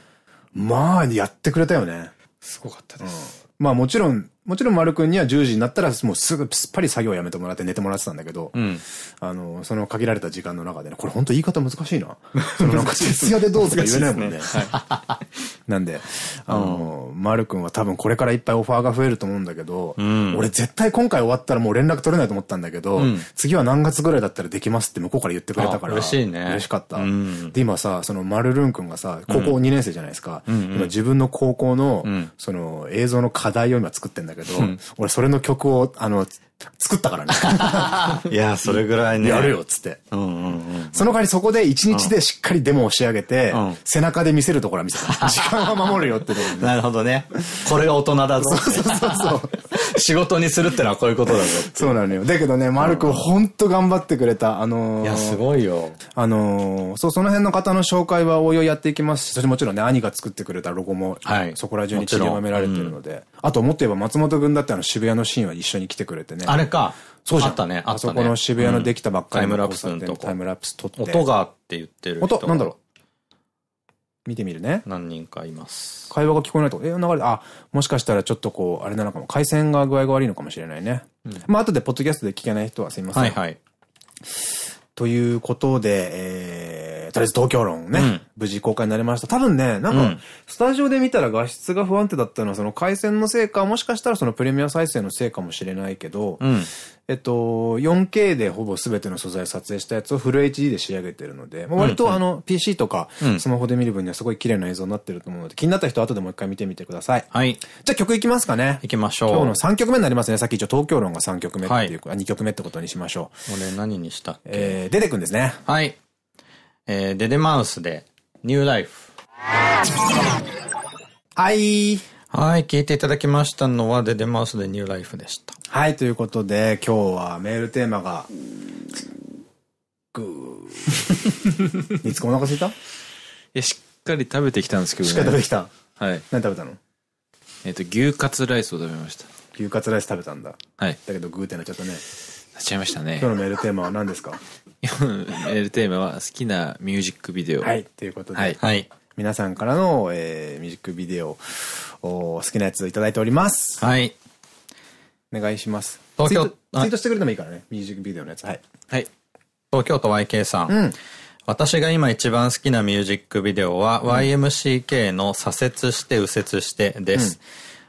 まあ、やってくれたよね。すごかったです。うん、まあもちろん、もちろん丸くんには10時になったらもうすぐすっぱり作業をやめてもらって寝てもらってたんだけど、うん、あの、その限られた時間の中でね、これ本当言い方難しいな。そのなんか徹夜でどうとか言えないもんね。ね はい、なんで、あの、丸くんは多分これからいっぱいオファーが増えると思うんだけど、うん、俺絶対今回終わったらもう連絡取れないと思ったんだけど、うん、次は何月ぐらいだったらできますって向こうから言ってくれたから、嬉しいね。嬉しかった。で、今さ、その丸るんくんがさ、高校2年生じゃないですか。今自分の高校の、その映像の課題を今作ってんだけど、けど、俺それの曲を、あの、作ったからね。いや、それぐらいね。やるよ、つって。うんその代わりそこで一日でしっかりデモを仕上げて、背中で見せるところは見せた。時間は守るよってところ、なるほどね。これが大人だぞ。そうそうそうそう。仕事にするってのはこういうことだぞ。そうなのよ。だけどね、マルクほんと頑張ってくれた。あのいや、すごいよ。あのそう、その辺の方の紹介は応用やっていきますし、そもちろんね、兄が作ってくれたロゴも、はい、そこら中に散りばめられてるので。あと、もっと言えば松本君だってあの渋谷のシーンは一緒に来てくれてね。あれか。そうじゃあったね。あそこの渋谷のできたばっかりの、うん、タイムラプスのとこ。タイムラプス撮って。音がって言ってる音、なんだろう。見てみるね。何人かいます。会話が聞こえないと。え、流れあ、もしかしたらちょっとこう、あれなのかも。回線が具合が悪いのかもしれないね。うん、まあ、後でポッドキャストで聞けない人はすいません。はいはい。ということで、えー、とりあえず東京論ね、うん、無事公開になりました。多分ね、なんか、スタジオで見たら画質が不安定だったのは、その回線のせいか、もしかしたらそのプレミア再生のせいかもしれないけど、うん、えっと、4K でほぼ全ての素材を撮影したやつをフル HD で仕上げてるので、まあ、割とあの、PC とか、スマホで見る分にはすごい綺麗な映像になってると思うので、気になった人は後でもう一回見てみてください。はい。じゃあ曲いきますかね。いきましょう。今日の3曲目になりますね。さっき一応東京論が3曲目っていう、はい、2曲目ってことにしましょう。俺何にしたっけえー、出てくんですね。はい。えー、デデマウスで、ニューライフ。はい。はい、聞いていただきましたのは、デデマウスでニューライフでした。はい、ということで、今日はメールテーマが、ぐー。いつかお腹すいたいや、しっかり食べてきたんですけどね。しっかり食べてきた。はい。何食べたのえっと、牛カツライスを食べました。牛カツライス食べたんだ。はい。だけど、グーってなっちゃったね。なちいましたね。今日のメールテーマは何ですか今日のメールテーマは好きなミュージックビデオ。はい、ということで。はい。皆さんからの、えー、ミュージックビデオ、お好きなやつをいただいております。はい。お願いします。東京ツイートしてくれてもいいからね。ミュージックビデオのやつ。はい。はい。東京都 YK さん。うん。私が今一番好きなミュージックビデオは YMCK の左折して右折してです。うん、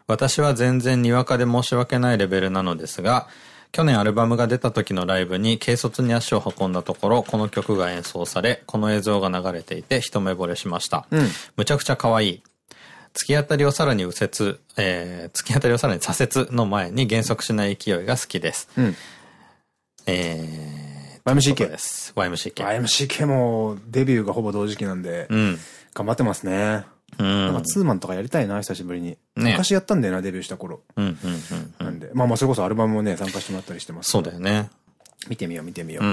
私は全然にわかで申し訳ないレベルなのですが、去年アルバムが出た時のライブに軽率に足を運んだところ、この曲が演奏され、この映像が流れていて一目惚れしました。うん、むちゃくちゃ可愛い。突き当たりをさらに右折、えー、突き当たりをさらに左折の前に減速しない勢いが好きです。うん、えー、YMCK です。YMCK。YMCK もデビューがほぼ同時期なんで、うん、頑張ってますね。なんかツーマンとかやりたいな、久しぶりに。昔やったんだよな、デビューした頃。うううんんんなんで、まあまあそれこそアルバムもね、参加してもらったりしてます。そうだよね。見てみよう、見てみよう。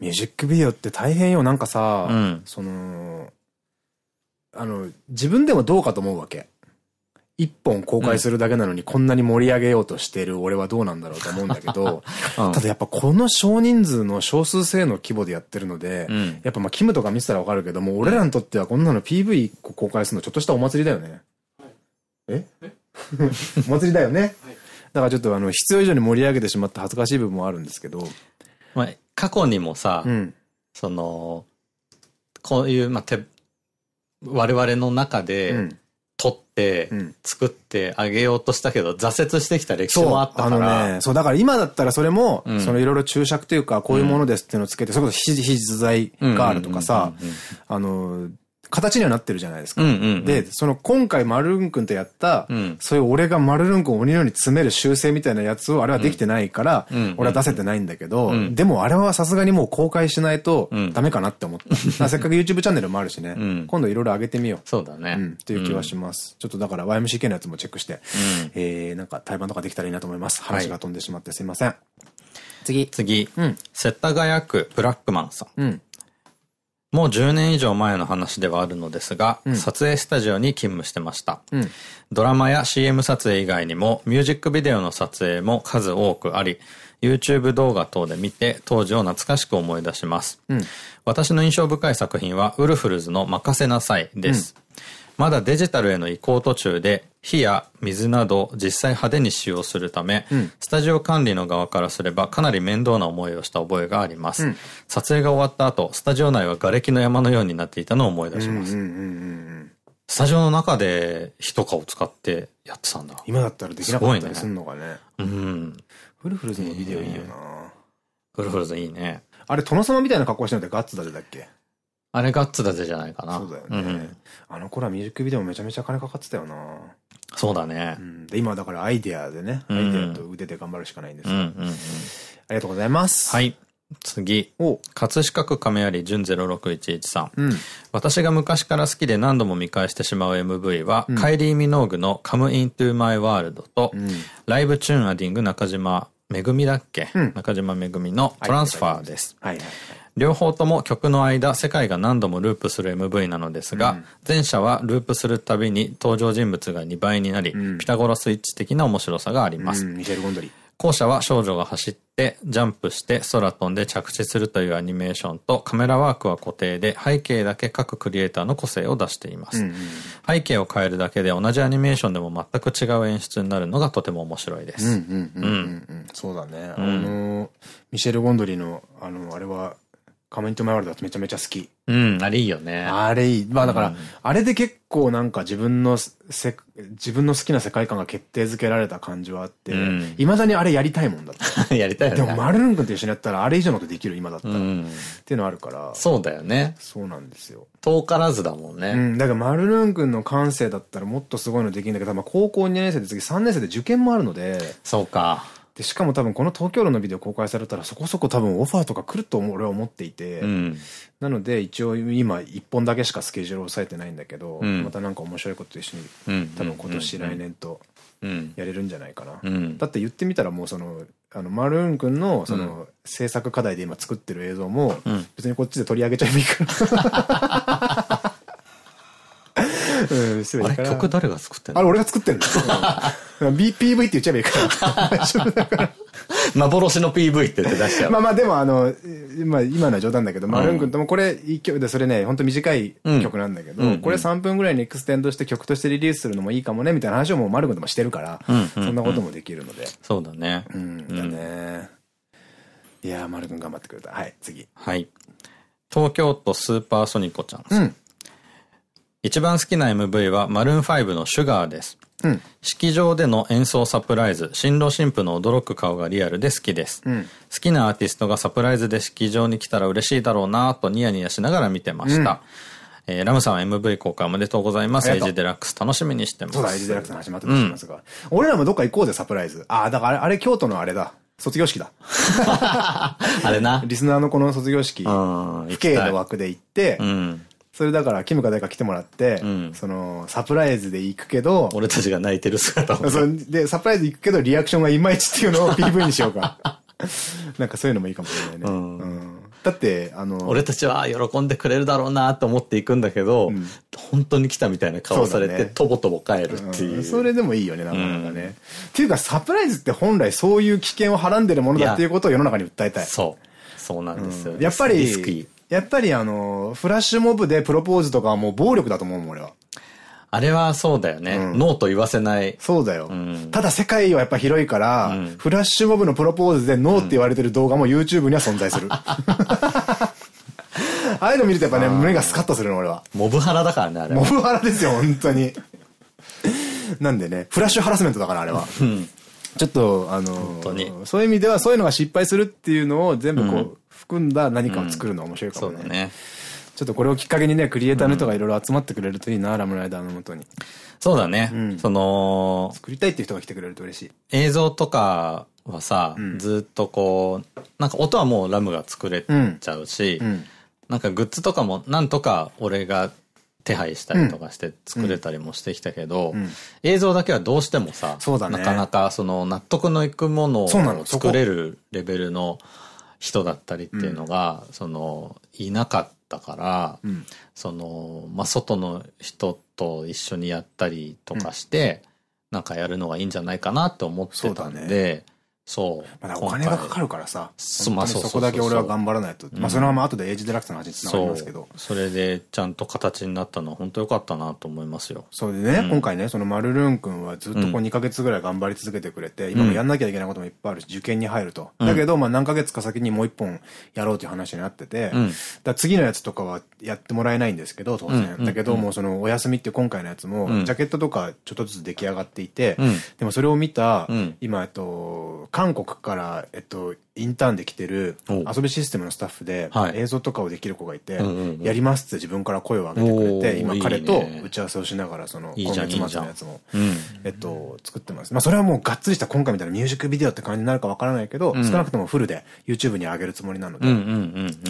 ミュージックビデオって大変よ、なんかさ、うん、その、あの、自分でもどうかと思うわけ。一本公開するだけなのにこんなに盛り上げようとしてる俺はどうなんだろうと思うんだけど、うん、ただやっぱこの少人数の少数制の規模でやってるので、うん、やっぱまあキムとか見てたらわかるけども、俺らにとってはこんなの PV 公開するのちょっとしたお祭りだよね。はい、ええ お祭りだよね。はい、だからちょっとあの、必要以上に盛り上げてしまった恥ずかしい部分もあるんですけど。まあ、過去にもさ、うん、その、こういう、まあ、て、我々の中で、うん、作ってあげようとしたけど、挫折してきた歴史もあったから。そう、だから今だったらそれも、そのいろいろ注釈というか、こういうものですっていうのをつけて、うん、それこそ非実在ガールとかさ、あの、形にはなってるじゃないですか。で、その今回マルルン君とやった、うん、そういう俺がマルルン君を鬼のように詰める修正みたいなやつをあれはできてないから、俺は出せてないんだけど、でもあれはさすがにもう公開しないとダメかなって思った。せっかく YouTube チャンネルもあるしね、うん、今度いろいろ上げてみよう。そうだね。うん、という気はします。ちょっとだから YMCK のやつもチェックして、えー、なんか対バンとかできたらいいなと思います。話が飛んでしまってすいません。次。次。うん。世田谷区ブラックマンさん。うん。もう10年以上前の話ではあるのですが、うん、撮影スタジオに勤務してました。うん、ドラマや CM 撮影以外にも、ミュージックビデオの撮影も数多くあり、YouTube 動画等で見て、当時を懐かしく思い出します。うん、私の印象深い作品は、ウルフルズの任せなさいです。まだデジタルへの移行途中で、火や水など実際派手に使用するため、うん、スタジオ管理の側からすればかなり面倒な思いをした覚えがあります。うん、撮影が終わった後、スタジオ内は瓦礫の山のようになっていたのを思い出します。スタジオの中で火とかを使ってやってたんだ。今だったらできなかったりすんのかね。ねうん。フルフルズのビデオいいよな、えー、フルフルズいいね。あれ、殿様みたいな格好してるのってガッツだっけあれガッツだぜじゃないかな。そうだよね。うんあの頃はミュージックビデオめちゃめちゃ金かかってたよな。そうだね。うん、で今だからアイデアでね、アイデアと腕で頑張るしかないんですけど。ありがとうございます。はい。次。葛飾区亀有純06113さん。うん、私が昔から好きで何度も見返してしまう MV は、うん、カイリー・ミノーグの Come Into My World と、うん、ライブチューンアディング中島めぐみだっけ、中島めぐみのトランスファーです。はいはいはい両方とも曲の間、世界が何度もループする MV なのですが、うん、前者はループするたびに登場人物が2倍になり、うん、ピタゴラスイッチ的な面白さがあります。うん、ミシェル・ゴンドリ。後者は少女が走って、ジャンプして、空飛んで着地するというアニメーションと、カメラワークは固定で、背景だけ各クリエイターの個性を出しています。うんうん、背景を変えるだけで、同じアニメーションでも全く違う演出になるのがとても面白いです。そうだね。うん、あの、ミシェル・ゴンドリの、あの、あれは、メントマイワールドはめちゃめちゃ好き。うん、あれいいよね。あれいい。まあだから、うん、あれで結構なんか自分のせ、自分の好きな世界観が決定づけられた感じはあって、いま、うん、だにあれやりたいもんだって。やりたいね。でも、マルルン君と一緒にやったら、あれ以上のことできる今だったら。うん、っていうのあるから。そうだよね。そうなんですよ。遠からずだもんね。うん。だから、マルルン君の感性だったらもっとすごいのできるんだけど、まあ高校2年生で次3年生で受験もあるので。そうか。で、しかも多分この東京路のビデオ公開されたらそこそこ多分オファーとか来ると俺は思っていて、うん、なので一応今1本だけしかスケジュールを抑えてないんだけど、うん、また何か面白いこと一緒に、多分今年来年とやれるんじゃないかな。だって言ってみたらもうその、あの、マルーン君の、その、制作課題で今作ってる映像も、別にこっちで取り上げちゃえばいいから。るから。曲誰が作ってんのあれ俺が作ってんの ?BPV って言っちゃえばいいから。幻の PV って言って出しちゃう。まあまあでもあの、まあ今のは冗談だけど、まあルン君ともこれ一曲でそれね、本当短い曲なんだけど、これ3分ぐらいにエクステンドして曲としてリリースするのもいいかもね、みたいな話をもうル君ともしてるから、そんなこともできるので。そうだね。うん、だね。いやー、ル君頑張ってくれた。はい、次。はい。東京都スーパーソニコちゃん。うん。一番好きな MV はマルーン5のシュガーです。うん、式場での演奏サプライズ、新郎新婦の驚く顔がリアルで好きです。うん、好きなアーティストがサプライズで式場に来たら嬉しいだろうなとニヤニヤしながら見てました。うん、えー、ラムさんは MV 公開おめでとうございます。エイジデラックス楽しみにしてます。そうだ、エイジデラックスの始まってますが。俺らもどっか行こうぜ、サプライズ。ああ、だからあれ京都のあれだ。卒業式だ。あれな。リスナーのこの卒業式、不兄の枠で行って、うん、それだから、キムか誰か来てもらって、うん、その、サプライズで行くけど、俺たちが泣いてる姿を。で、サプライズ行くけど、リアクションがいまいちっていうのを PV にしようか。なんかそういうのもいいかもしれないね。うん、うんだって、あの。俺たちは喜んでくれるだろうなと思っていくんだけど、うん、本当に来たみたいな顔されて、とぼとぼ帰るっていう、うん、それでもいいよね、なかなかね。うん、っていうか、サプライズって本来そういう危険をはらんでるものだっていうことを世の中に訴えたい。いそう。そうなんですよ。やっぱり、リスクやっぱりあの、フラッシュモブでプロポーズとかはもう暴力だと思うもん、俺は。あれはそうだよね。うん、ノーと言わせない。そうだよ。うん、ただ世界はやっぱ広いから、うん、フラッシュモブのプロポーズでノーって言われてる動画も YouTube には存在する。ああいうの見るとやっぱね、胸がスカッとするの、俺は。モブハラだからね、あれ。モブハラですよ、本当に。なんでね、フラッシュハラスメントだから、あれは。うん、ちょっと、あのー、そういう意味では、そういうのが失敗するっていうのを全部こう、含んだ何かを作るの面白いかもね。うん、ねちょっとこれをきっかけにね、クリエイターの人がいろいろ集まってくれるといいな、ラムライダーのもとに。そうだね。うん、その、作りたいっていう人が来てくれると嬉しい。映像とかはさ、うん、ずっとこう、なんか音はもうラムが作れちゃうし、うん、なんかグッズとかもなんとか俺が手配したりとかして作れたりもしてきたけど、映像だけはどうしてもさ、ね、なかなかその納得のいくものを作れるレベルの人だったりっていうのが、そのいなかったから、そのまあ、外の人と一緒にやったりとかして、なんかやるのがいいんじゃないかなって思ってたんで、そう。まあお金がかかるからさ。まあそこだけ俺は頑張らないと。まあそのまま後でエイジデラックスの話につながりますけど。それでちゃんと形になったのは本当良かったなと思いますよ。そうでね、今回ね、そのマルルン君はずっとこう2ヶ月ぐらい頑張り続けてくれて、今もやんなきゃいけないこともいっぱいあるし、受験に入ると。だけど、まあ何ヶ月か先にもう一本やろうという話になってて、だ次のやつとかはやってもらえないんですけど、当然。だけど、もうそのお休みって今回のやつも、ジャケットとかちょっとずつ出来上がっていて、でもそれを見た、今、えっと、韓国から、えっと、インターンで来てる遊びシステムのスタッフで、映像とかをできる子がいて、やりますって自分から声を上げてくれて、今彼と打ち合わせをしながら、その、今月末のやつも、えっと、作ってます。まあそれはもうがっつりした今回みたいなミュージックビデオって感じになるかわからないけど、少なくともフルで YouTube に上げるつもりなので、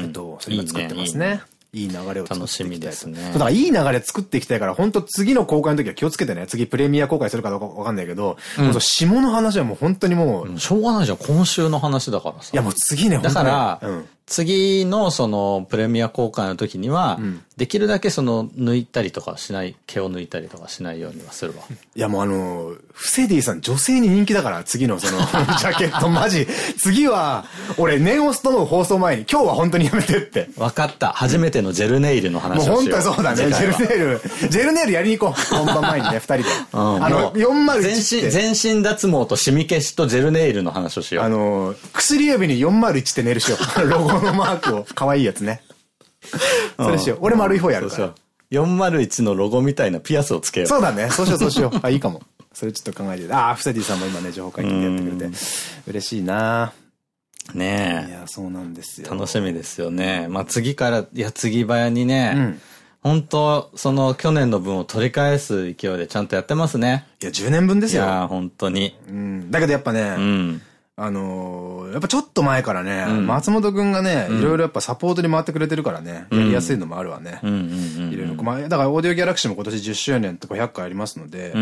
えっと、それ今作ってますね。いい流れを楽しみですね。だからいい流れ作っていきたいから、本当次の公開の時は気をつけてね、次プレミア公開するかどうかわかんないけど、うん、下の話はもう本当にもう、うん、しょうがないじゃん、今週の話だからさ。いやもう次ね、だから、うん、次のそのプレミア公開の時には、うん、できるだけその抜いたりとかしない、毛を抜いたりとかしないようにはするわ。いやもうあの、フセディさん女性に人気だから、次のその、ジャケットマジ。次は、俺、念押すとの放送前に、今日は本当にやめてって。分かった。初めてのジェルネイルの話をしよう。もう本当そうだね。ジェルネイル。ジェルネイルやりに行こう。本番前にね、二人で。うん、あの、401全身、全身脱毛とシミ消しとジェルネイルの話をしよう。あの、薬指に401って寝るしよう。ロ ゴのマークを。可愛いやつね。それしよう。俺丸い方やるから。401のロゴみたいなピアスをつけよう。そうだね。そうしよう、そうしよう。あ、いいかも。それちょっと考えて。ああ、フセディさんも今ね、情報解禁でやってくれて。嬉しいなねえ。いや、そうなんですよ。楽しみですよね。まあ、次から、いや、次早にね、うん、本当その、去年の分を取り返す勢いでちゃんとやってますね。いや、10年分ですよ。いや、本当に。うん。だけどやっぱね、うん。あのー、やっぱちょっと前からね、うん、松本くんがね、いろいろやっぱサポートに回ってくれてるからね、やりやすいのもあるわね。いろいろ。まあ、だからオーディオギャラクシーも今年10周年と500回ありますので、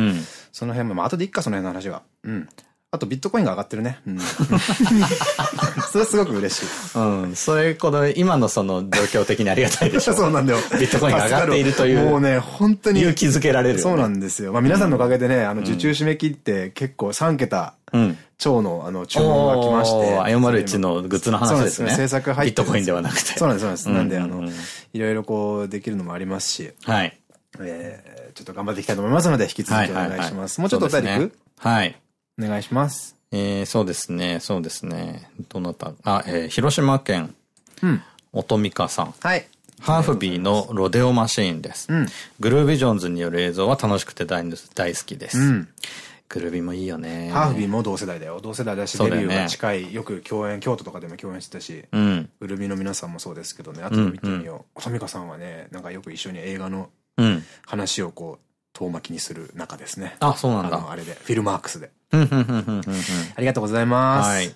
その辺も、まあ、後でいっか、その辺の話は。うん。あとビットコインが上がってるね。うん、それすごく嬉しい。うん。それ、この今のその状況的にありがたいでしょ。そうなんだよ。ビットコインが上がっているという。もうね、本当に。勇気づけられる、ね、そうなんですよ。まあ皆さんのおかげでね、あの受注締め切って結構3桁。うん超のあの注文が来まして。401のグッズの話ですね。制作入って。ビットコインではなくて。そうなんです、そうなんです。なんで、あの、いろいろこう、できるのもありますし。はい。えー、ちょっと頑張っていきたいと思いますので、引き続きお願いします。もうちょっとお便りくはい。お願いします。えー、そうですね、そうですね。どなたあ、えー、広島県。うん。音美香さん。はい。ハーフビーのロデオマシーンです。うん、グルービジョンズによる映像は楽しくて大好きです。うんクルビもいいよね。ハーフビーも同世代だよ。同世代だし、デビューが近い。よく共演、京都とかでも共演してたし、うん、ウルビの皆さんもそうですけどね、後で見てみよう。トみかさんはね、なんかよく一緒に映画の話をこう、遠巻きにする中ですね。あ、そうなんだ。あの、あれで、フィルマークスで。ありがとうございます。はい。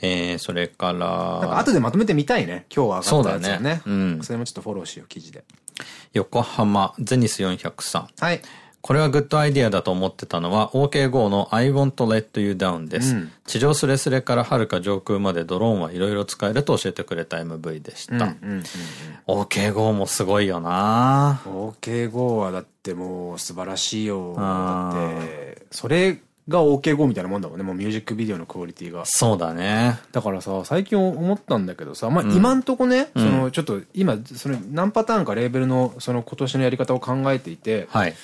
えー、それから。なんか後でまとめてみたいね。今日は上がったやつね。そうだね。うん。それもちょっとフォローしよう、記事で。横浜、ゼニス400さん。はい。これはグッドアイディアだと思ってたのは OK Go の I want let you down です。うん、地上すれすれからはるか上空までドローンはいろいろ使えると教えてくれた MV でした。OK Go もすごいよな OK Go はだってもう素晴らしいよ。だって、それが OK Go みたいなもんだもんね。もうミュージックビデオのクオリティが。そうだね。だからさ、最近思ったんだけどさ、まあ、今んとこね、うん、そのちょっと今、その何パターンかレーベルのその今年のやり方を考えていて、はい。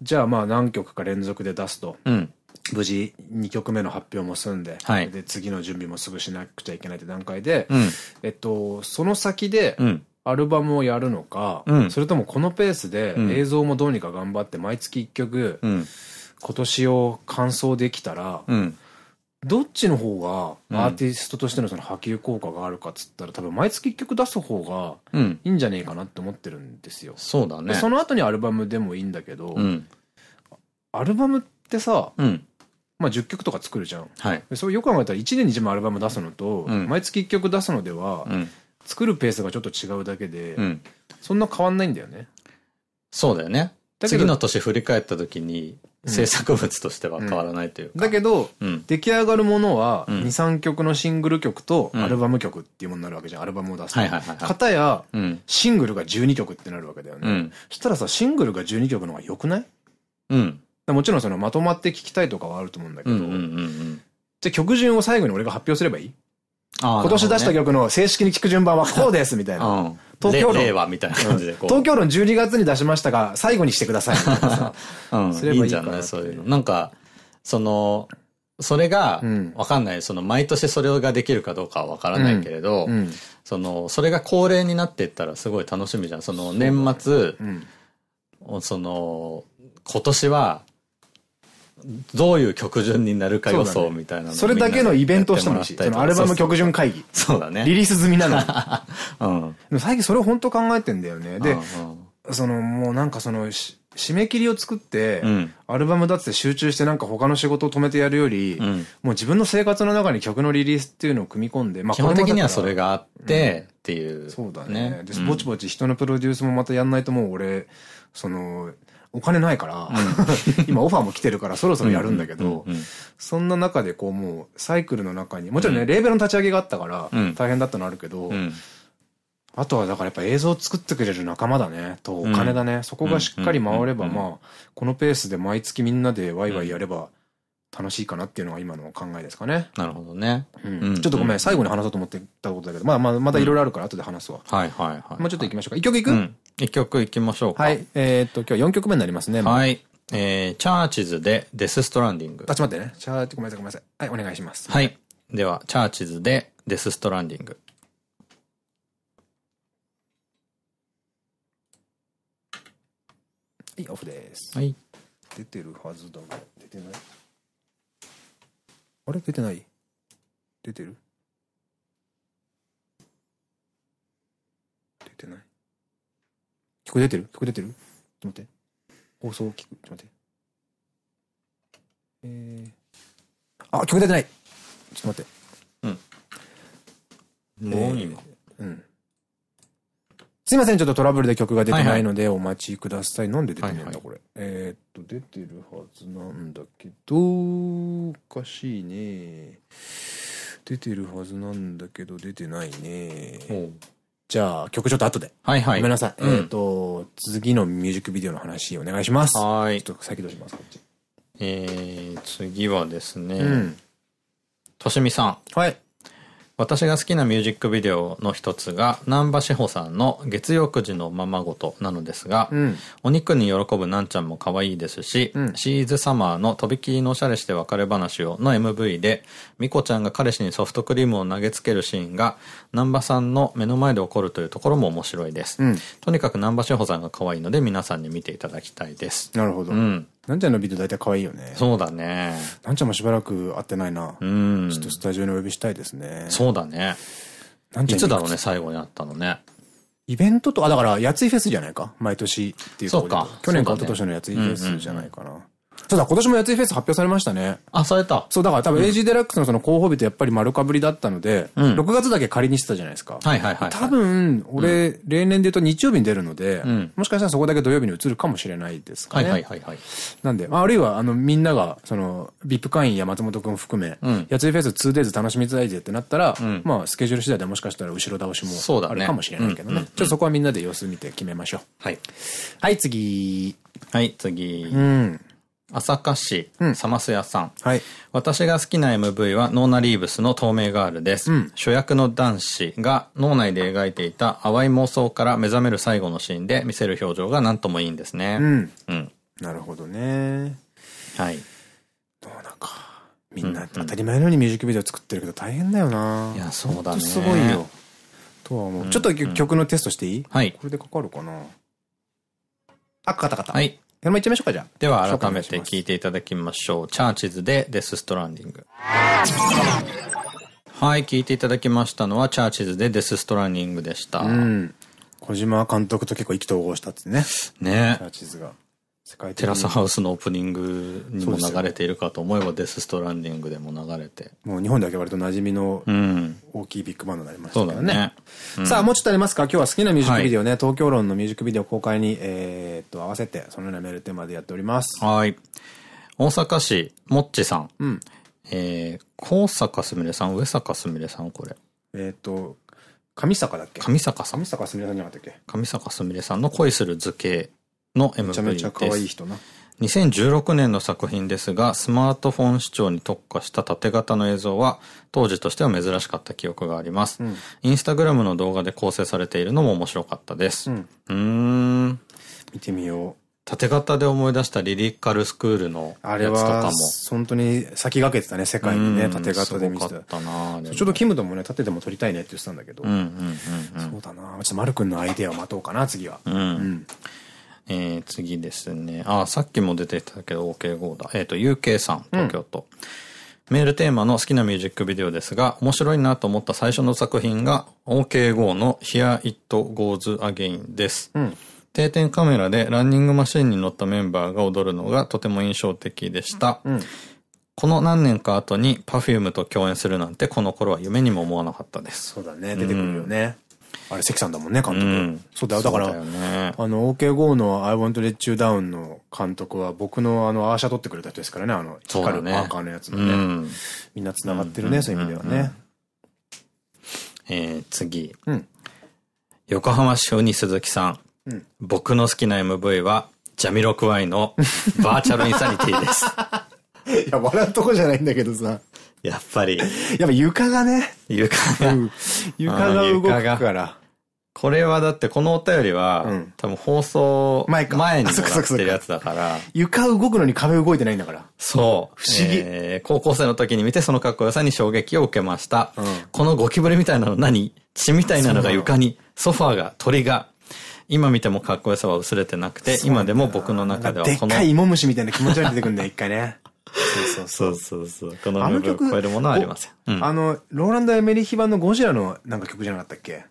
じゃあまあ何曲か連続で出すと。うん、無事2曲目の発表も済んで、はい、で次の準備もすぐしなくちゃいけないって段階で、うん、えっと、その先で、アルバムをやるのか、うん、それともこのペースで映像もどうにか頑張って毎月1曲、今年を完走できたら、うんどっちの方がアーティストとしてのその波及効果があるかっつったら、多分毎月1曲出す方がいいんじゃねえかなって思ってるんですよ。そうだね。その後にアルバムでもいいんだけど、うん、アルバムってさ、うん、まあ10曲とか作るじゃん。はい、そうよく考えたら1年に1枚アルバム出すのと、うん、毎月1曲出すのでは、作るペースがちょっと違うだけで、そんな変わんないんだよね。そうだよね。次の年振り返った時に、制作物としては変わらないというか。だけど、出来上がるものは、2、3曲のシングル曲とアルバム曲っていうものになるわけじゃん。アルバムを出すと。かたや、シングルが12曲ってなるわけだよね。そしたらさ、シングルが12曲の方が良くないうん。もちろんそのまとまって聞きたいとかはあると思うんだけど、じゃあ曲順を最後に俺が発表すればいい今年出した曲の正式に聞く順番はこうですみたいな。東京論。令和みたいな感じで。東京論12月に出しましたが、最後にしてくださいみたいな うん。れいいんじゃないそういうの。なんか、その、それが、わかんない。その、毎年それができるかどうかはわからないけれど、その、それが恒例になっていったらすごい楽しみじゃん。その、年末、その、今年は、どういう曲順になるか予想みたいなそれだけのイベントをしてもいいし、そのアルバム曲順会議。そうだね。リリース済みなの。うん。最近それ本当考えてんだよね。で、そのもうなんかその、締め切りを作って、アルバムだって集中してなんか他の仕事を止めてやるより、もう自分の生活の中に曲のリリースっていうのを組み込んで、まあ基本的にはそれがあってっていう。そうだね。で、ぼちぼち人のプロデュースもまたやんないともう俺、その、お金ないから、今オファーも来てるからそろそろやるんだけど、そんな中でこうもうサイクルの中に、もちろんね、レーベルの立ち上げがあったから大変だったのあるけど、あとはだからやっぱ映像を作ってくれる仲間だね、とお金だね。そこがしっかり回れば、まあ、このペースで毎月みんなでワイワイやれば、楽しいかなっていうのが今の考えですかね。なるほどね。うん。ちょっとごめん、最後に話そうと思ってたことだけど、まあまあ、またいろいろあるから後で話すわ。はいはいはい。もうちょっと行きましょうか。一曲行く一曲いきましょうか。はい。えー、っと、今日4曲目になりますね。はい。えー、チャーチズでデスストランディング。あ、ちょっと待ってね。チャーチ、ごめんなさい、ごめんなさい。はい、お願いします。はい。では、チャーチズでデスストランディング。はい、オフです。はい。出てるはずだが、出てないあれ出てない出てる出てない聞こえてる聞こえてるちょっと待って。放送を聞く。ちょっと待って。えー、あ、曲出てないちょっと待って。うん。もう今。うん。すいません、ちょっとトラブルで曲が出てないのでお待ちください。なんで出てないんだ、これ。えっと、出てるはずなんだけど、おかしいね。出てるはずなんだけど、出てないね。じゃあ曲ちょっと後で。はいはい。ごめんなさい。うん、えっと、次のミュージックビデオの話お願いします。はい。ちょっと先どうしますこっち。えー、次はですね、うん。としみさん。はい。私が好きなミュージックビデオの一つが、南波志保さんの月曜時のままごとなのですが、うん、お肉に喜ぶなんちゃんも可愛いですし、うん、シーズサマーのとびきりのおしゃれして別れ話をの MV で、ミコちゃんが彼氏にソフトクリームを投げつけるシーンが、南波さんの目の前で起こるというところも面白いです。うん、とにかく南波志保さんが可愛いので、皆さんに見ていただきたいです。なるほど。うんなんちゃんのビデオ大体可愛いよね。そうだね。なんちゃんもしばらく会ってないな。うん。ちょっとスタジオにお呼びしたいですね。そうだね。なんちゃんいつだろうね、最後に会ったのね。イベントと、あ、だから、やついフェスじゃないか毎年っていうそうか。去年か一昨年のやついフェスじゃないかな。そうだ、今年もやついフェス発表されましたね。あ、された。そう、だから多分 AG デラックスのその候補日とやっぱり丸かぶりだったので、うん、6月だけ仮にしてたじゃないですか。はいはいはい。多分、俺、うん、例年で言うと日曜日に出るので、うん、もしかしたらそこだけ土曜日に移るかもしれないですかね。はいはいはいはい。なんで、まあ、あるいは、あの、みんなが、その、VIP 会員や松本くん含め、うん、やついフェス 2days 楽しみたいぜってなったら、まあ、スケジュール次第でもしかしたら後ろ倒しもあるかもしれないけどね。ねちょっとそこはみんなで様子見て決めましょう。はい。はい、次。はい、次。うん。朝霞市、うん、サマス屋さん。はい。私が好きな MV はノーナ・リーブスの透明ガールです。うん、主役の男子が脳内で描いていた淡い妄想から目覚める最後のシーンで見せる表情が何ともいいんですね。うん。うん。なるほどね。はい。どうなか。みんな当たり前のようにミュージックビデオ作ってるけど大変だよな。いや、そうだね。すごいよ。とは思う。ちょっと曲のテストしていいはい。これでかかるかなあ、かかったかった。はい。やまいっちゃいましょうか、じゃあ。では、改めて聞いていただきましょう。チャーチズでデスストランディング。はい、聞いていただきましたのは、チャーチズでデスストランディングでした。うん。小島監督と結構意気投合したってね。ねチャーチズが。テラスハウスのオープニングにも流れているかと思えば、デス・ストランディングでも流れて。もう日本だけ割と馴染みの大きいビッグバンドになりましたけね。ねうん、さあ、もうちょっとありますか今日は好きなミュージックビデオね、はい、東京論のミュージックビデオ公開に、えー、っと、合わせて、そのようなメールテーマでやっております。はい。大阪市、もっちさん。うん。えー、高坂すみれさん、上坂すみれさん、これ。えっと、上坂だっけ上坂さん。上坂すみれさんじゃなかったっけ上坂すみれさんの恋する図形。の MV です。めちゃめちゃ可愛い人な。2016年の作品ですが、スマートフォン視聴に特化した縦型の映像は、当時としては珍しかった記憶があります。うん、インスタグラムの動画で構成されているのも面白かったです。うん、うーん。見てみよう。縦型で思い出したリリカルスクールのやつとかも。本当に先駆けてたね、世界にね、縦型で見てた。たなちょっとキムともね、縦でも撮りたいねって言ってたんだけど。そうだなちょっと丸ル君のアイデアを待とうかな、次は。うん、うんえー、次ですね。あ、さっきも出てたけど、OK5 だ。えっ、ー、と、UK さん、東京都。うん、メールテーマの好きなミュージックビデオですが、面白いなと思った最初の作品が OK5 の Here It Goes Again です。うん、定点カメラでランニングマシンに乗ったメンバーが踊るのがとても印象的でした。うん、この何年か後に Perfume と共演するなんてこの頃は夢にも思わなかったです。そうだね、出てくるよね。あれ関さんだもんね、監督。うん、そうだよ。だから、ね、あの、OKGO、の I want to let you down の監督は僕のあの、アーシャ撮ってくれた人ですからね、あの、光るパーカーのやつのね。うん、みんな繋がってるね、そういう意味ではね。えー、次。うん、横浜市小に鈴木さん。うん、僕の好きな MV は、ジャミロクワイのバーチャルインサニティです。いや、笑うとこじゃないんだけどさ。やっぱり。やっぱ床がね。床が。床が動くから。これはだってこのお便りは、多分放送前にもってるやつだから。床動くのに壁動いてないんだから。そう。不思議、高校生の時に見てそのかっこよさに衝撃を受けました。このゴキブリみたいなの何血みたいなのが床に、ソファーが、鳥が。今見てもかっこよさは薄れてなくて、今でも僕の中ではこの。でっかい芋虫みたいな気持ちが出てくるんだよ、一回ね。そうそうそう。この部分を超えるものはありません。あの、ローランド・エメリヒ版のゴジラのなんか曲じゃなかったっけ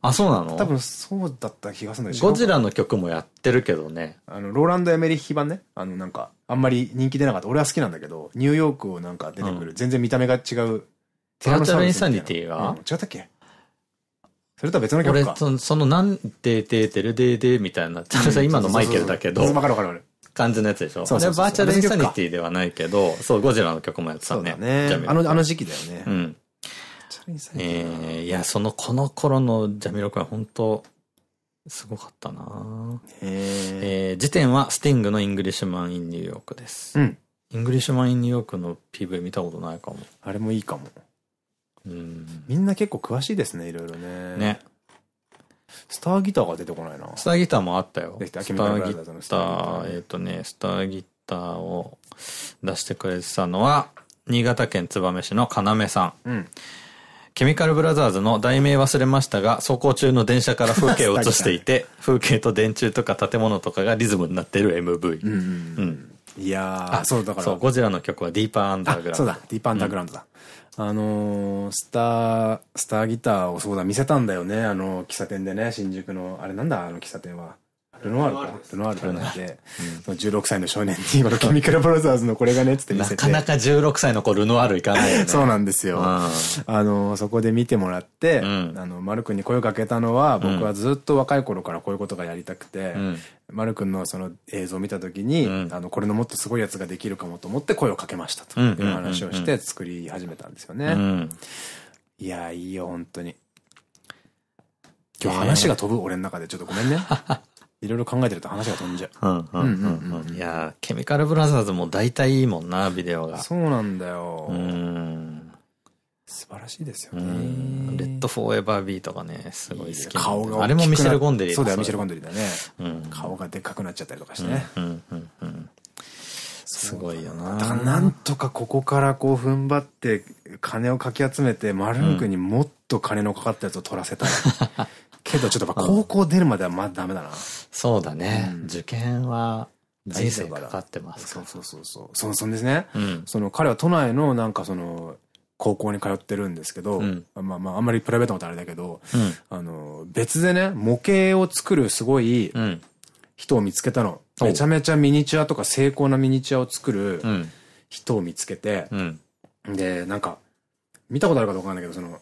あ、そうなの多分そうだった気がするんだけゴジラの曲もやってるけどね。あの、ローランド・エメリヒ版ね。あの、なんか、あんまり人気出なかった。俺は好きなんだけど、ニューヨークをなんか出てくる、うん、全然見た目が違う。テラチャル・インサニティが、うん、違ったっけそれとは別の曲か。俺、その、その、なんで、で、てる、で、で、みたいな。今のマイケルだけど。わかるわかるわかる。感じのやつでしょそうそうバーチャルインサニティではないけど、そう、ゴジラの曲もやってたね。そうだね。あの、あの時期だよね。うん。ええいや、その、この頃のジャミロ君は本当すごかったなええ時点は、スティングのイングリッシュマン・イン・ニューヨークです。うん。イングリッシュマン・イン・ニューヨークの PV 見たことないかも。あれもいいかも。うん。みんな結構詳しいですね、いろいろね。ね。スターギターが出てこないな。スターギターもあったよ。スターギター、えっとね、スターギターを出してくれてたのは、新潟県燕市の要さん。うん。ケミカルブラザーズの題名忘れましたが、走行中の電車から風景を映していて、風景と電柱とか建物とかがリズムになっている MV。うん。いやー、そうだから。そう、ゴジラの曲はディーパーアンダーグラウンド。そうだ、ディーパーアンダーグラウンドだ。あのー、スター、スターギターをそうだ、見せたんだよね。あの、喫茶店でね、新宿の、あれなんだ、あの喫茶店は。ルノワールかルノワールなんで、16歳の少年にこのケミカルブラザーズのこれがねっつって見せてなかなか16歳の子ルノワール行かないよね そうなんですよ、あのそこで見てもらって、あの丸くんに声をかけたのは僕はずっと若い頃からこういうことがやりたくて、マル丸くんのその映像を見た時に、あのこれのもっとすごいやつができるかもと思って声をかけましたという話をして作り始めたんですよね、いやいいよ本当に今日話が飛ぶ、俺の中で。ちょっとごめんね。いろいろ考えてると話が飛んじゃう。いやケミカルブラザーズも大体いいもんな、ビデオが。そうなんだよ。うん。素晴らしいですよね。レッドフォーエバービーとかね、すごい好き。顔があれもミシェル・ゴンデリそうだよ、ミシェル・ゴンデリだね。うん、顔がでっかくなっちゃったりとかしてね。すごいよな。だからなんとかここからこう踏ん張って、金をかき集めて、マルーン君にもっと金のかかったやつを取らせたい。けどちょっと高校出るまではまだダメだな。そうだね。受験は人生かかってますから。そうそうそう。そうそうですね。その彼は都内のなんかその、高校に通ってるんですけど、まあまあ、あんまりプライベートのことあれだけど、あの、別でね、模型を作るすごい人を見つけたの。めちゃめちゃミニチュアとか精巧なミニチュアを作る人を見つけて、で、なんか、見たことあるかどうかわかんないけど、その、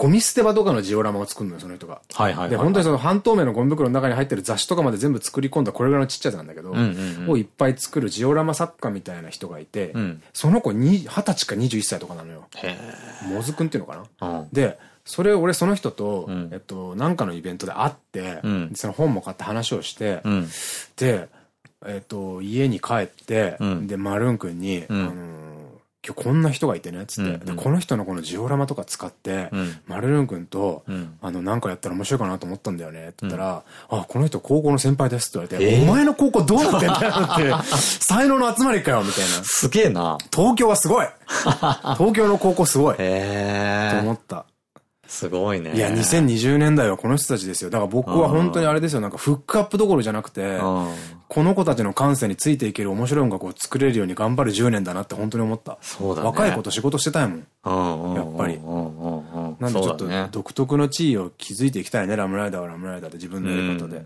ゴミ捨て場とかのジオラマを作るのよ、その人が。はいはいで、本当にその半透明のゴミ袋の中に入ってる雑誌とかまで全部作り込んだこれぐらいのちっちゃさなんだけど、をいっぱい作るジオラマ作家みたいな人がいて、うん、その子に十歳か21歳とかなのよ。へモズくんっていうのかな、うん、で、それ俺その人と、うん、えっと、なんかのイベントで会って、その本も買って話をして、で、えっと、家に帰って、で、マルーン君に、あのー今日こんな人がいてね、つって。この人のこのジオラマとか使って、マルルン君と、あの、なんかやったら面白いかなと思ったんだよね、って言ったら、あ、この人高校の先輩ですって言われて、お前の高校どうなってんだよって、才能の集まりかよ、みたいな。すげえな。東京はすごい東京の高校すごいと思った。すごいね。いや、2020年代はこの人たちですよ。だから僕は本当にあれですよ。なんかフックアップどころじゃなくて、この子たちの感性についていける面白い音楽を作れるように頑張る10年だなって本当に思った。そうだね。若い子と仕事してたいもん。やっぱり。なんでちょっと独特の地位を築いていきたいね。ラムライダーはラムライダーで自分のやり方で。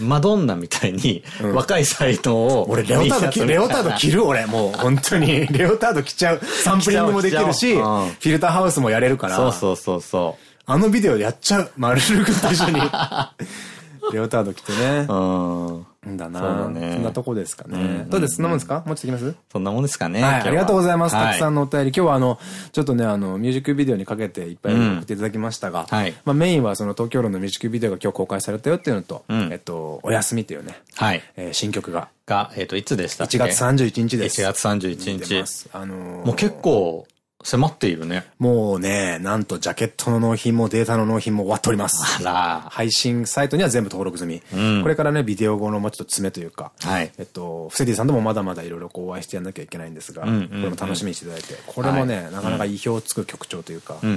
マドンナみたいに若い才能を。俺、レオタードレオタード着る俺、もう本当に。レオタード着ちゃう。サンプリングもできるし、フィルターハウスもやれるから。そうそうそうそう。あのビデオやっちゃう。マルルクと一緒に。レオタード着てね。うん。だなそんなとこですかね。どうですそんなもんですかもうちょっといきますそんなもんですかね。ありがとうございます。たくさんのお便り。今日はあの、ちょっとね、あの、ミュージックビデオにかけていっぱい送っていただきましたが、はい。まあメインはその東京論のミュージックビデオが今日公開されたよっていうのと、えっと、お休みっていうね、はいえ新曲が。が、えっと、いつでしたっけ ?1 月31日です。1月31日。あのもう結構、迫っているね。もうね、なんとジャケットの納品もデータの納品も終わっております。あら。配信サイトには全部登録済み。うん、これからね、ビデオ後のもうちょっと詰めというか、はい、えっと、フセディさんともまだまだいろいろお会いしてやんなきゃいけないんですが、これも楽しみにしていただいて、これもね、はい、なかなか意表をつく曲調というか、ま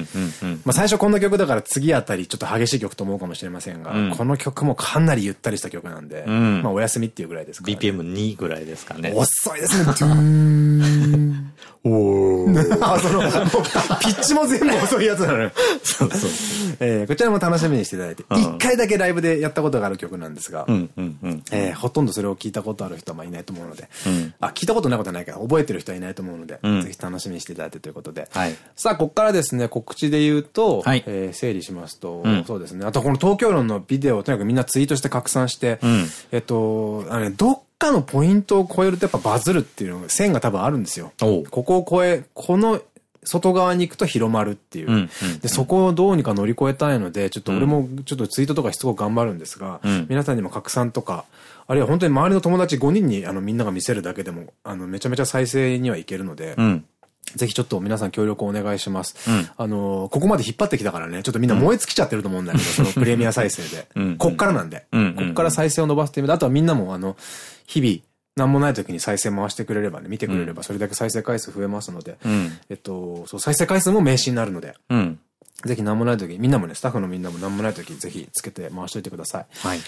あ最初こんな曲だから次あたりちょっと激しい曲と思うかもしれませんが、うん、この曲もかなりゆったりした曲なんで、うん、まあお休みっていうぐらいですかね。BPM2 ぐらいですかね。遅いですね。ドゥーン。おー。あ、その、ピッチも全部遅いやつなのよ。そうそう。えー、こちらも楽しみにしていただいて、一回だけライブでやったことがある曲なんですが、えー、ほとんどそれを聞いたことある人はいないと思うので、うん、あ、聞いたことないことはないけど、覚えてる人はいないと思うので、うん、ぜひ楽しみにしていただいてということで。はい、さあ、ここからですね、告知で言うと、はい、えー、整理しますと、うん、そうですね。あと、この東京論のビデオをとにかくみんなツイートして拡散して、えっと、あれ、どっかのポイントを超えるとやっぱバズるっていうのが線が多分あるんですよ。ここを超え、この外側に行くと広まるっていう。で、そこをどうにか乗り越えたいので、ちょっと俺もちょっとツイートとかしつこく頑張るんですが、うん、皆さんにも拡散とか、あるいは本当に周りの友達5人にあのみんなが見せるだけでも、あのめちゃめちゃ再生にはいけるので、うんぜひちょっと皆さん協力をお願いします。うん、あの、ここまで引っ張ってきたからね、ちょっとみんな燃え尽きちゃってると思うんだけど、うん、そのプレミア再生で。うん、こっからなんで。こっから再生を伸ばすという意味で、あとはみんなもあの、日々、なんもない時に再生回してくれればね、見てくれれば、それだけ再生回数増えますので、えっと、そう、再生回数も名詞になるので、ぜひなんもない時、みんなもね、スタッフのみんなもなんもない時、ぜひつけて回しといてください。はい。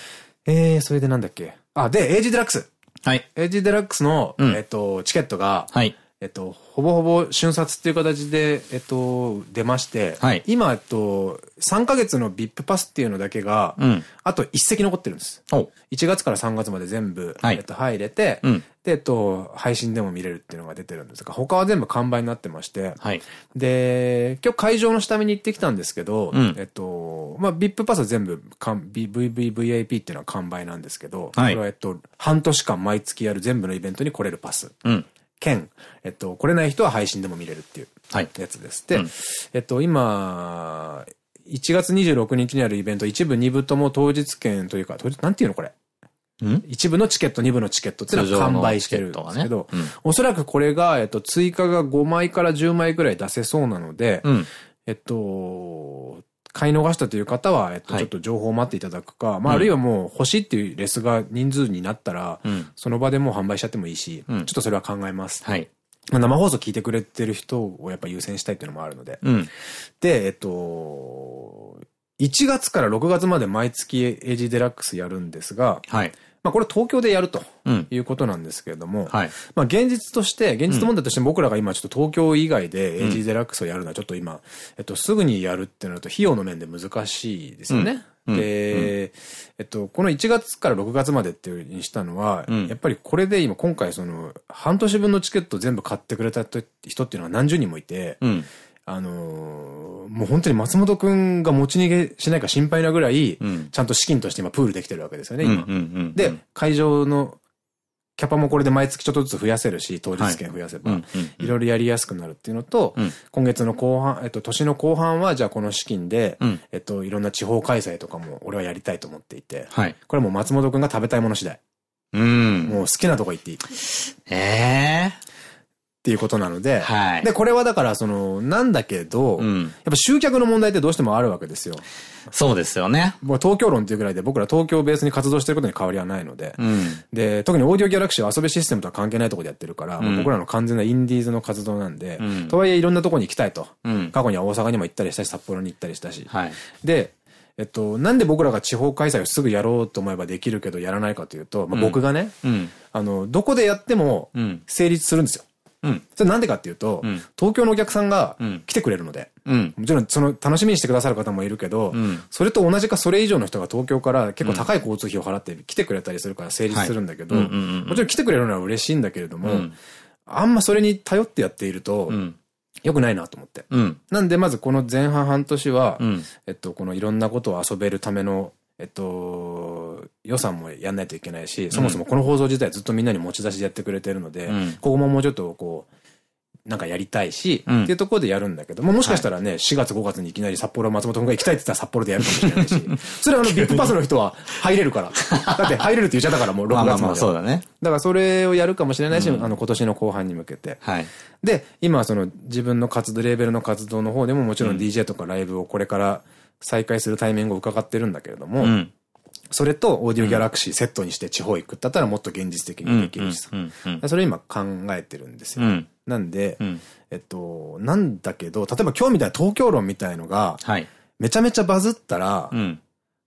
えー、それでなんだっけ。あ、で、エイジデラックス。はい。エイジデラックスの、えっと、チケットが、はい。えっと、ほぼほぼ瞬殺っていう形で、えっと、出まして、はい、今、えっと、3ヶ月の VIP パスっていうのだけが、うん、あと1席残ってるんです。1月から3月まで全部、はい、えっと、入れて、うん、で、えっと、配信でも見れるっていうのが出てるんですが、他は全部完売になってまして、はい、で、今日会場の下見に行ってきたんですけど、うん、えっと、まあ、VIP パスは全部、VVVIP っていうのは完売なんですけど、これはえっと、半年間毎月やる全部のイベントに来れるパス。兼、えっと、来れない人は配信でも見れるっていうやつです。はい、で、うん、えっと、今、1月26日にあるイベント、一部、二部とも当日券というか、当日、なんていうのこれ。一部のチケット、二部のチケットっていうのは完売してるんですけど、ねうん、おそらくこれが、えっと、追加が5枚から10枚くらい出せそうなので、うん、えっと、買い逃したという方は、えっと、ちょっと情報を待っていただくか、はい、まあ、あるいはもう欲しいっていうレスが人数になったら、うん、その場でもう販売しちゃってもいいし、うん、ちょっとそれは考えます。はい。生放送聞いてくれてる人をやっぱ優先したいっていうのもあるので。うん、で、えっと、1月から6月まで毎月エイジデラックスやるんですが、はい、まあこれ東京でやるということなんですけれども、うんはい、まあ現実として、現実問題として僕らが今ちょっと東京以外で AG デラックスをやるのはちょっと今、えっと、すぐにやるってなると費用の面で難しいですよね。うん、で、うん、えっと、この1月から6月までっていううにしたのは、やっぱりこれで今今回その半年分のチケット全部買ってくれた人っていうのは何十人もいて、あのー、もう本当に松本くんが持ち逃げしないか心配なぐらい、うん、ちゃんと資金として今プールできてるわけですよね、今。で、会場のキャパもこれで毎月ちょっとずつ増やせるし、当日券増やせば、いろいろやりやすくなるっていうのと、うん、今月の後半、えっと、年の後半は、じゃあこの資金で、うん、えっと、いろんな地方開催とかも俺はやりたいと思っていて、はい、これも松本くんが食べたいもの次第。うん。もう好きなとこ行っていい。ええーっていうことなので、はい、で、これはだからその、なんだけど、うん、やっぱ集客の問題ってどうしてもあるわけですよ。そうですよね。もう東京論っていうぐらいで僕ら東京をベースに活動してることに変わりはないので、うん、で、特にオーディオギャラクシーは遊びシステムとは関係ないところでやってるから、うん、僕らの完全なインディーズの活動なんで、とはいえいろんなところに行きたいと。過去には大阪にも行ったりしたし、札幌に行ったりしたし。はい、で、えっと、なんで僕らが地方開催をすぐやろうと思えばできるけどやらないかというと、まあ、僕がね、うんうん、あの、どこでやっても成立するんですよ。それなんでかっていうと、東京のお客さんが来てくれるので、もちろんその楽しみにしてくださる方もいるけど、それと同じかそれ以上の人が東京から結構高い交通費を払って来てくれたりするから成立するんだけど、もちろん来てくれるのは嬉しいんだけれども、あんまそれに頼ってやっていると、よくないなと思って。なんで、まずこの前半半年は、えっと、このいろんなことを遊べるためのえっと、予算もやんないといけないし、そもそもこの放送自体ずっとみんなに持ち出しでやってくれてるので、うん、ここももうちょっとこう、なんかやりたいし、うん、っていうところでやるんだけど、もしかしたらね、はい、4月5月にいきなり札幌松本君が行きたいって言ったら札幌でやるかもしれないし、それはあの、ビッグパスの人は入れるから。だって入れるって言っちゃったからもう6月まで。まあまあそうだね。だからそれをやるかもしれないし、うん、あの、今年の後半に向けて。はい。で、今その自分の活動、レーベルの活動の方でももちろん DJ とかライブをこれから、うん再開するングを伺ってるんだけれども、うん、それとオーディオギャラクシーセットにして地方行くだったらもっと現実的にできるしさ。それ今考えてるんですよ。うん、なんで、うん、えっと、なんだけど、例えば今日みたいな東京論みたいのが、はい、めちゃめちゃバズったら、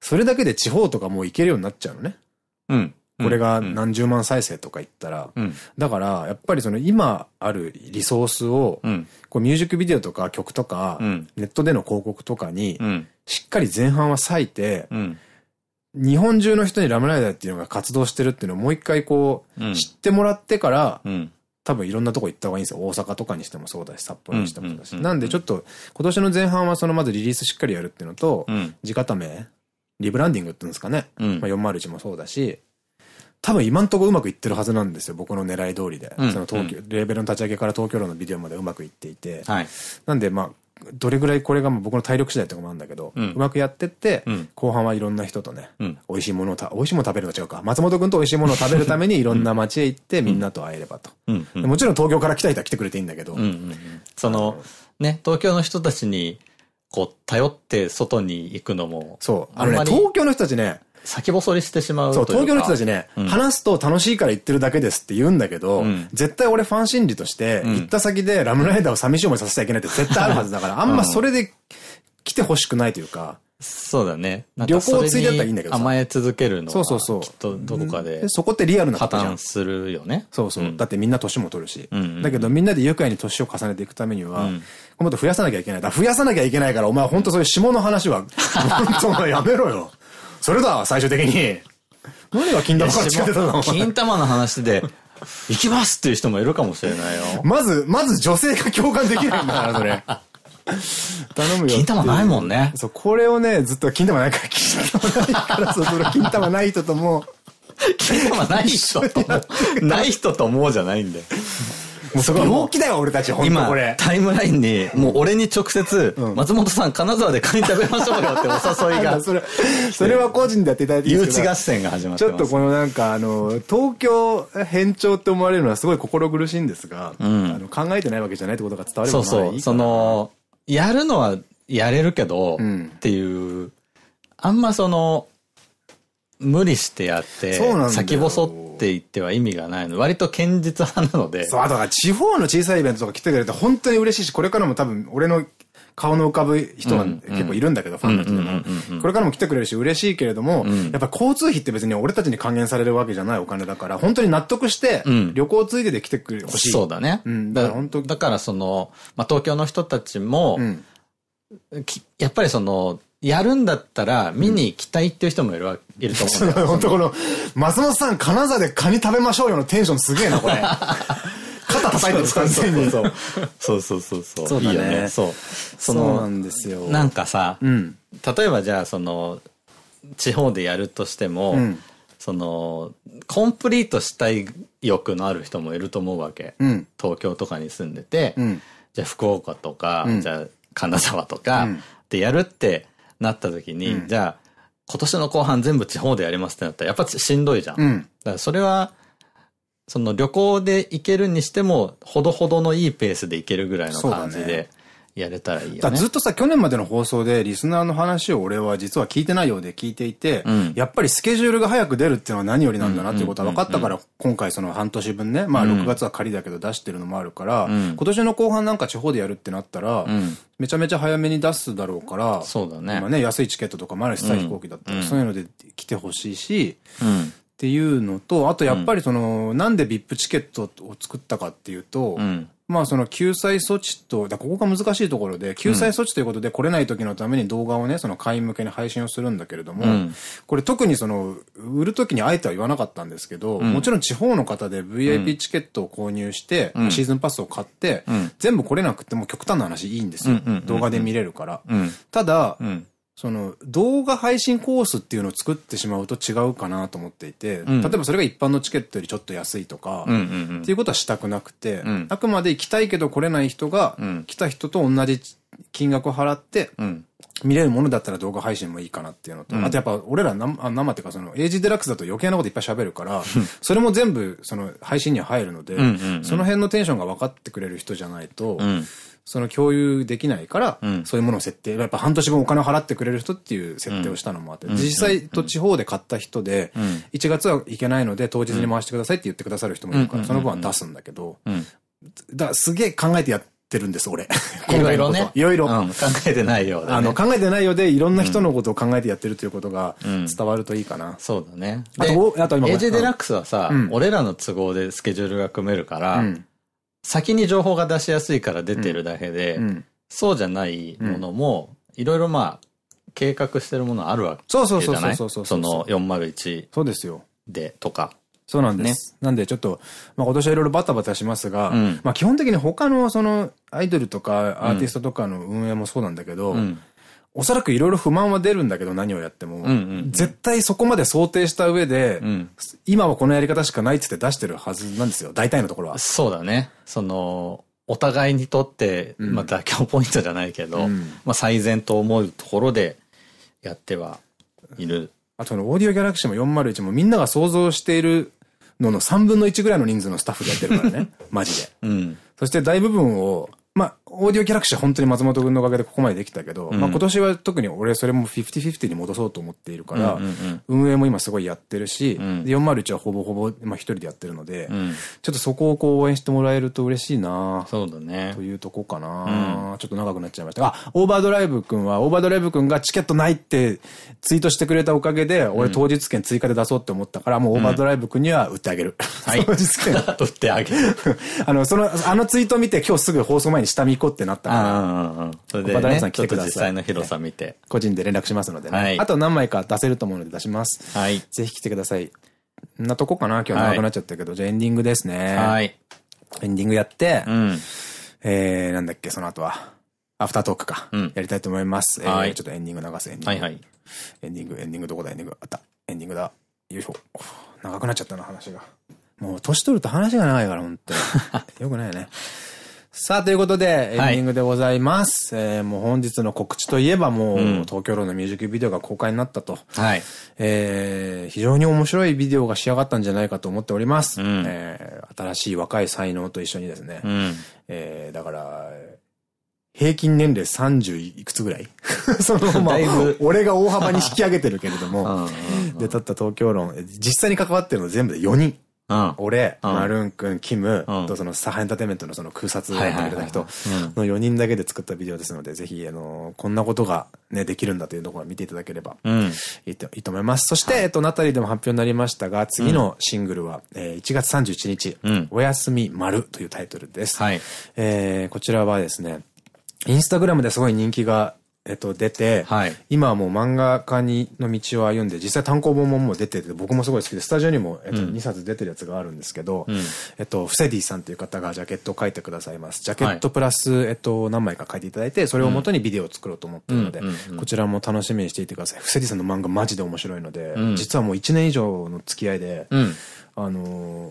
それだけで地方とかもう行けるようになっちゃうのね。うん。これが何十万再生とかいったら、うん、だから、やっぱりその今あるリソースを、うん、こうミュージックビデオとか曲とか、うん、ネットでの広告とかにしっかり前半は割いて、うん、日本中の人にラムライダーっていうのが活動してるっていうのをもう一回こう、知ってもらってから、多分いろんなとこ行った方がいいんですよ。大阪とかにしてもそうだし、札幌にしてもそうだし。なんでちょっと、今年の前半はそのまずリリースしっかりやるっていうのと、うん、地固め、リブランディングっていうんですかね。うん、まあ401もそうだし、多分今んとこうまくいってるはずなんですよ。僕の狙い通りで。うん、その東京、うん、レーベルの立ち上げから東京のビデオまでうまくいっていて。はい、なんでまあ、どれぐらいこれが僕の体力次第とかもあるんだけど、うまくやってって、後半はいろんな人とね、美味しいものをた、美味しいもの食べるの違うか。松本君と美味しいものを食べるためにいろんな街へ行って、みんなと会えればと。もちろん東京から来た人は来てくれていいんだけど。その、ね、東京の人たちに、こう、頼って外に行くのも。そう。あのね、東京の人たちね、先細りしてしまうそう、東京の人たちね、うん、話すと楽しいから行ってるだけですって言うんだけど、うん、絶対俺ファン心理として、行った先でラムライダーを寂しい思いさせちゃいけないって絶対あるはずだから、あんまそれで来てほしくないというか、そうだね。旅行をついでだったらいいんだけど甘え続けるのは、そうそうそう。きっとどこかで。そこってリアルなことするよね。そうそう。だってみんな年も取るし。だけどみんなで愉快に年を重ねていくためには、もっと増やさなきゃいけない。増やさなきゃいけないから、お前本当そういう下の話は、本 当やめろよ。それだ、最終的に。何が金玉から近たの金玉の話で、行きますっていう人もいるかもしれないよ。まず、まず女性が共感できないんだから、それ。頼むよ。金玉ないもんね。そう、これをね、ずっと金玉ないから、金玉ないから、そその金玉ない人とも。金玉ない人とない人とうじゃないんだよ。病気だよ、俺たち、今、タイムラインに、もう俺に直接、松本さん、金沢でカニ食べましょうよってお誘いが。それ、それは個人でやっていただいていいですか誘致合戦が始まってちょっとこのなんか、あの、東京変調って思われるのはすごい心苦しいんですが、あの考えてないわけじゃないってことが伝わるそうそう。その、やるのはやれるけど、っていう、あんまその、無理してやって、先細っていっては意味がないの。割と堅実派なので。そう、あとは地方の小さいイベントとか来てくれて本当に嬉しいし、これからも多分俺の顔の浮かぶ人が結構いるんだけど、ファンの人でも。これからも来てくれるし嬉しいけれども、うん、やっぱ交通費って別に俺たちに還元されるわけじゃないお金だから、本当に納得して旅行ついでで来てくれほしい、うん。そうだね。うん、だから本当だからその、まあ、東京の人たちも、うん、やっぱりその、やるんだったら、見に行きたいっていう人もいるわ、いると思うよ。本当この、松本さん、金沢でカニ食べましょうよのテンションすげえな、これ。肩いてるそうそうそうそう。そうだね。そう。そうなんですよ。なんかさ、例えばじゃあ、その、地方でやるとしても、その、コンプリートしたい欲のある人もいると思うわけ。東京とかに住んでて、じゃあ福岡とか、じゃあ金沢とか、でやるってなった時に、うん、じゃあ、今年の後半全部地方でやりますってなったら、やっぱしんどいじゃん。うん、だからそれは、その旅行で行けるにしても、ほどほどのいいペースで行けるぐらいの感じで、やれたらいいよね。ずっとさ、去年までの放送でリスナーの話を俺は実は聞いてないようで聞いていて、うん、やっぱりスケジュールが早く出るっていうのは何よりなんだなっていうことは分かったから、今回その半年分ね、まあ6月は仮だけど出してるのもあるから、うん、今年の後半なんか地方でやるってなったら、うん、めちゃめちゃ早めに出すだろうから、そうだね。今ね、安いチケットとかもあるし、飛行機だったら、そういうので来てほしいし、っていうのと、あとやっぱりその、なんで VIP チケットを作ったかっていうと、まあその救済措置と、だここが難しいところで、救済措置ということで来れない時のために動画をね、その会員向けに配信をするんだけれども、うん、これ特にその、売る時にあえては言わなかったんですけど、うん、もちろん地方の方で VIP チケットを購入して、うん、シーズンパスを買って、全部来れなくても極端な話いいんですよ。動画で見れるから。ただ、その動画配信コースっていうのを作ってしまうと違うかなと思っていて、うん、例えばそれが一般のチケットよりちょっと安いとか、っていうことはしたくなくて、うん、あくまで行きたいけど来れない人が、来た人と同じ金額を払って、見れるものだったら動画配信もいいかなっていうのと、うん、あとやっぱ俺ら生生っていうかその、エイジデラックスだと余計なこといっぱい喋るから、それも全部その配信には入るので、その辺のテンションが分かってくれる人じゃないと、うんその共有できないから、そういうものを設定、やっぱ半年分お金を払ってくれる人っていう設定をしたのもあって、実際と地方で買った人で、1月はいけないので当日に回してくださいって言ってくださる人もいるから、その分は出すんだけど、だからすげえ考えてやって、るんです、俺。いろいろね。いろいろ。考えてないようで、あの、考えてないようで、いろんな人のことを考えてやってるということが伝わるといいかな。そうだね。あと、あと今。エージデラックスはさ、俺らの都合でスケジュールが組めるから、先に情報が出しやすいから出てるだけで、うん、そうじゃないものも、いろいろまあ、計画してるものあるわけじゃないそうそうそうそうそう。その401。そうですよ。で、とか。そうなんです。ね、なんでちょっと、まあ今年はいろいろバタバタしますが、うん、まあ基本的に他のそのアイドルとかアーティストとかの運営もそうなんだけど、うんおそらくいろいろ不満は出るんだけど何をやっても、絶対そこまで想定した上で、うん、今はこのやり方しかないっつって出してるはずなんですよ、大体のところは。そうだね。その、お互いにとって、まあ妥協ポイントじゃないけど、うん、まあ最善と思うところでやってはいる。あとの、オーディオギャラクシーも401もみんなが想像しているのの3分の1ぐらいの人数のスタッフでやってるからね。マジで。うん、そして大部分を、まあ、オーディオキャラクョー本当に松本君のおかげでここまでできたけど、うん、まあ今年は特に俺それも50-50に戻そうと思っているから、運営も今すごいやってるし、うん、401はほぼほぼ一人でやってるので、うん、ちょっとそこをこう応援してもらえると嬉しいなそうだね。というとこかな、うん、ちょっと長くなっちゃいましたあ、オーバードライブ君は、オーバードライブ君がチケットないってツイートしてくれたおかげで、俺当日券追加で出そうって思ったから、もうオーバードライブ君には売 ってあげる。当日券。売ってあげる。あの、その、あのツイート見て今日すぐ放送前に下見行こうってなったから、岡田亮さん来てください。実際の広さ見て。個人で連絡しますのでね。あと何枚か出せると思うので出します。はい。ぜひ来てください。なとこかな今日長くなっちゃったけど、じゃあエンディングですね。はい。エンディングやって、えー、なんだっけ、その後は。アフタートークか。やりたいと思います。えー、ちょっとエンディング流す、エンディング。はいはい。エンディング、エンディングどこだ、エンディング。あった。エンディングだ。よいしょ。長くなっちゃったな、話が。もう年取ると話が長いから、ほんと。よくないね。さあ、ということで、エンディングでございます。はい、えー、もう本日の告知といえば、もう、うん、東京ローのミュージックビデオが公開になったと。はい。えー、非常に面白いビデオが仕上がったんじゃないかと思っております。うん、えー、新しい若い才能と一緒にですね。うん、えー、だから、平均年齢30いくつぐらい その、まぶ俺が大幅に引き上げてるけれども、で、たった東京論、実際に関わってるの全部で4人。俺、マルーン君、キム、とそのサハエンターテイメントのその空撮をやってくれた人の4人だけで作ったビデオですので、ぜひ、あの、こんなことがね、できるんだというところを見ていただければ、いいと思います。そして、えっと、ナタリーでも発表になりましたが、次のシングルは、え1月31日、おやすみ丸というタイトルです。えこちらはですね、インスタグラムですごい人気がえっと、出て、はい、今はもう漫画家にの道を歩んで、実際単行本ももう出てて、僕もすごい好きで、スタジオにも、えっと、2冊出てるやつがあるんですけど、うん、えっと、フセディさんという方がジャケットを書いてくださいます。ジャケットプラス、はい、えっと、何枚か書いていただいて、それをもとにビデオを作ろうと思ってるので、こちらも楽しみにしていてください。フセディさんの漫画マジで面白いので、うん、実はもう1年以上の付き合いで、うん、あの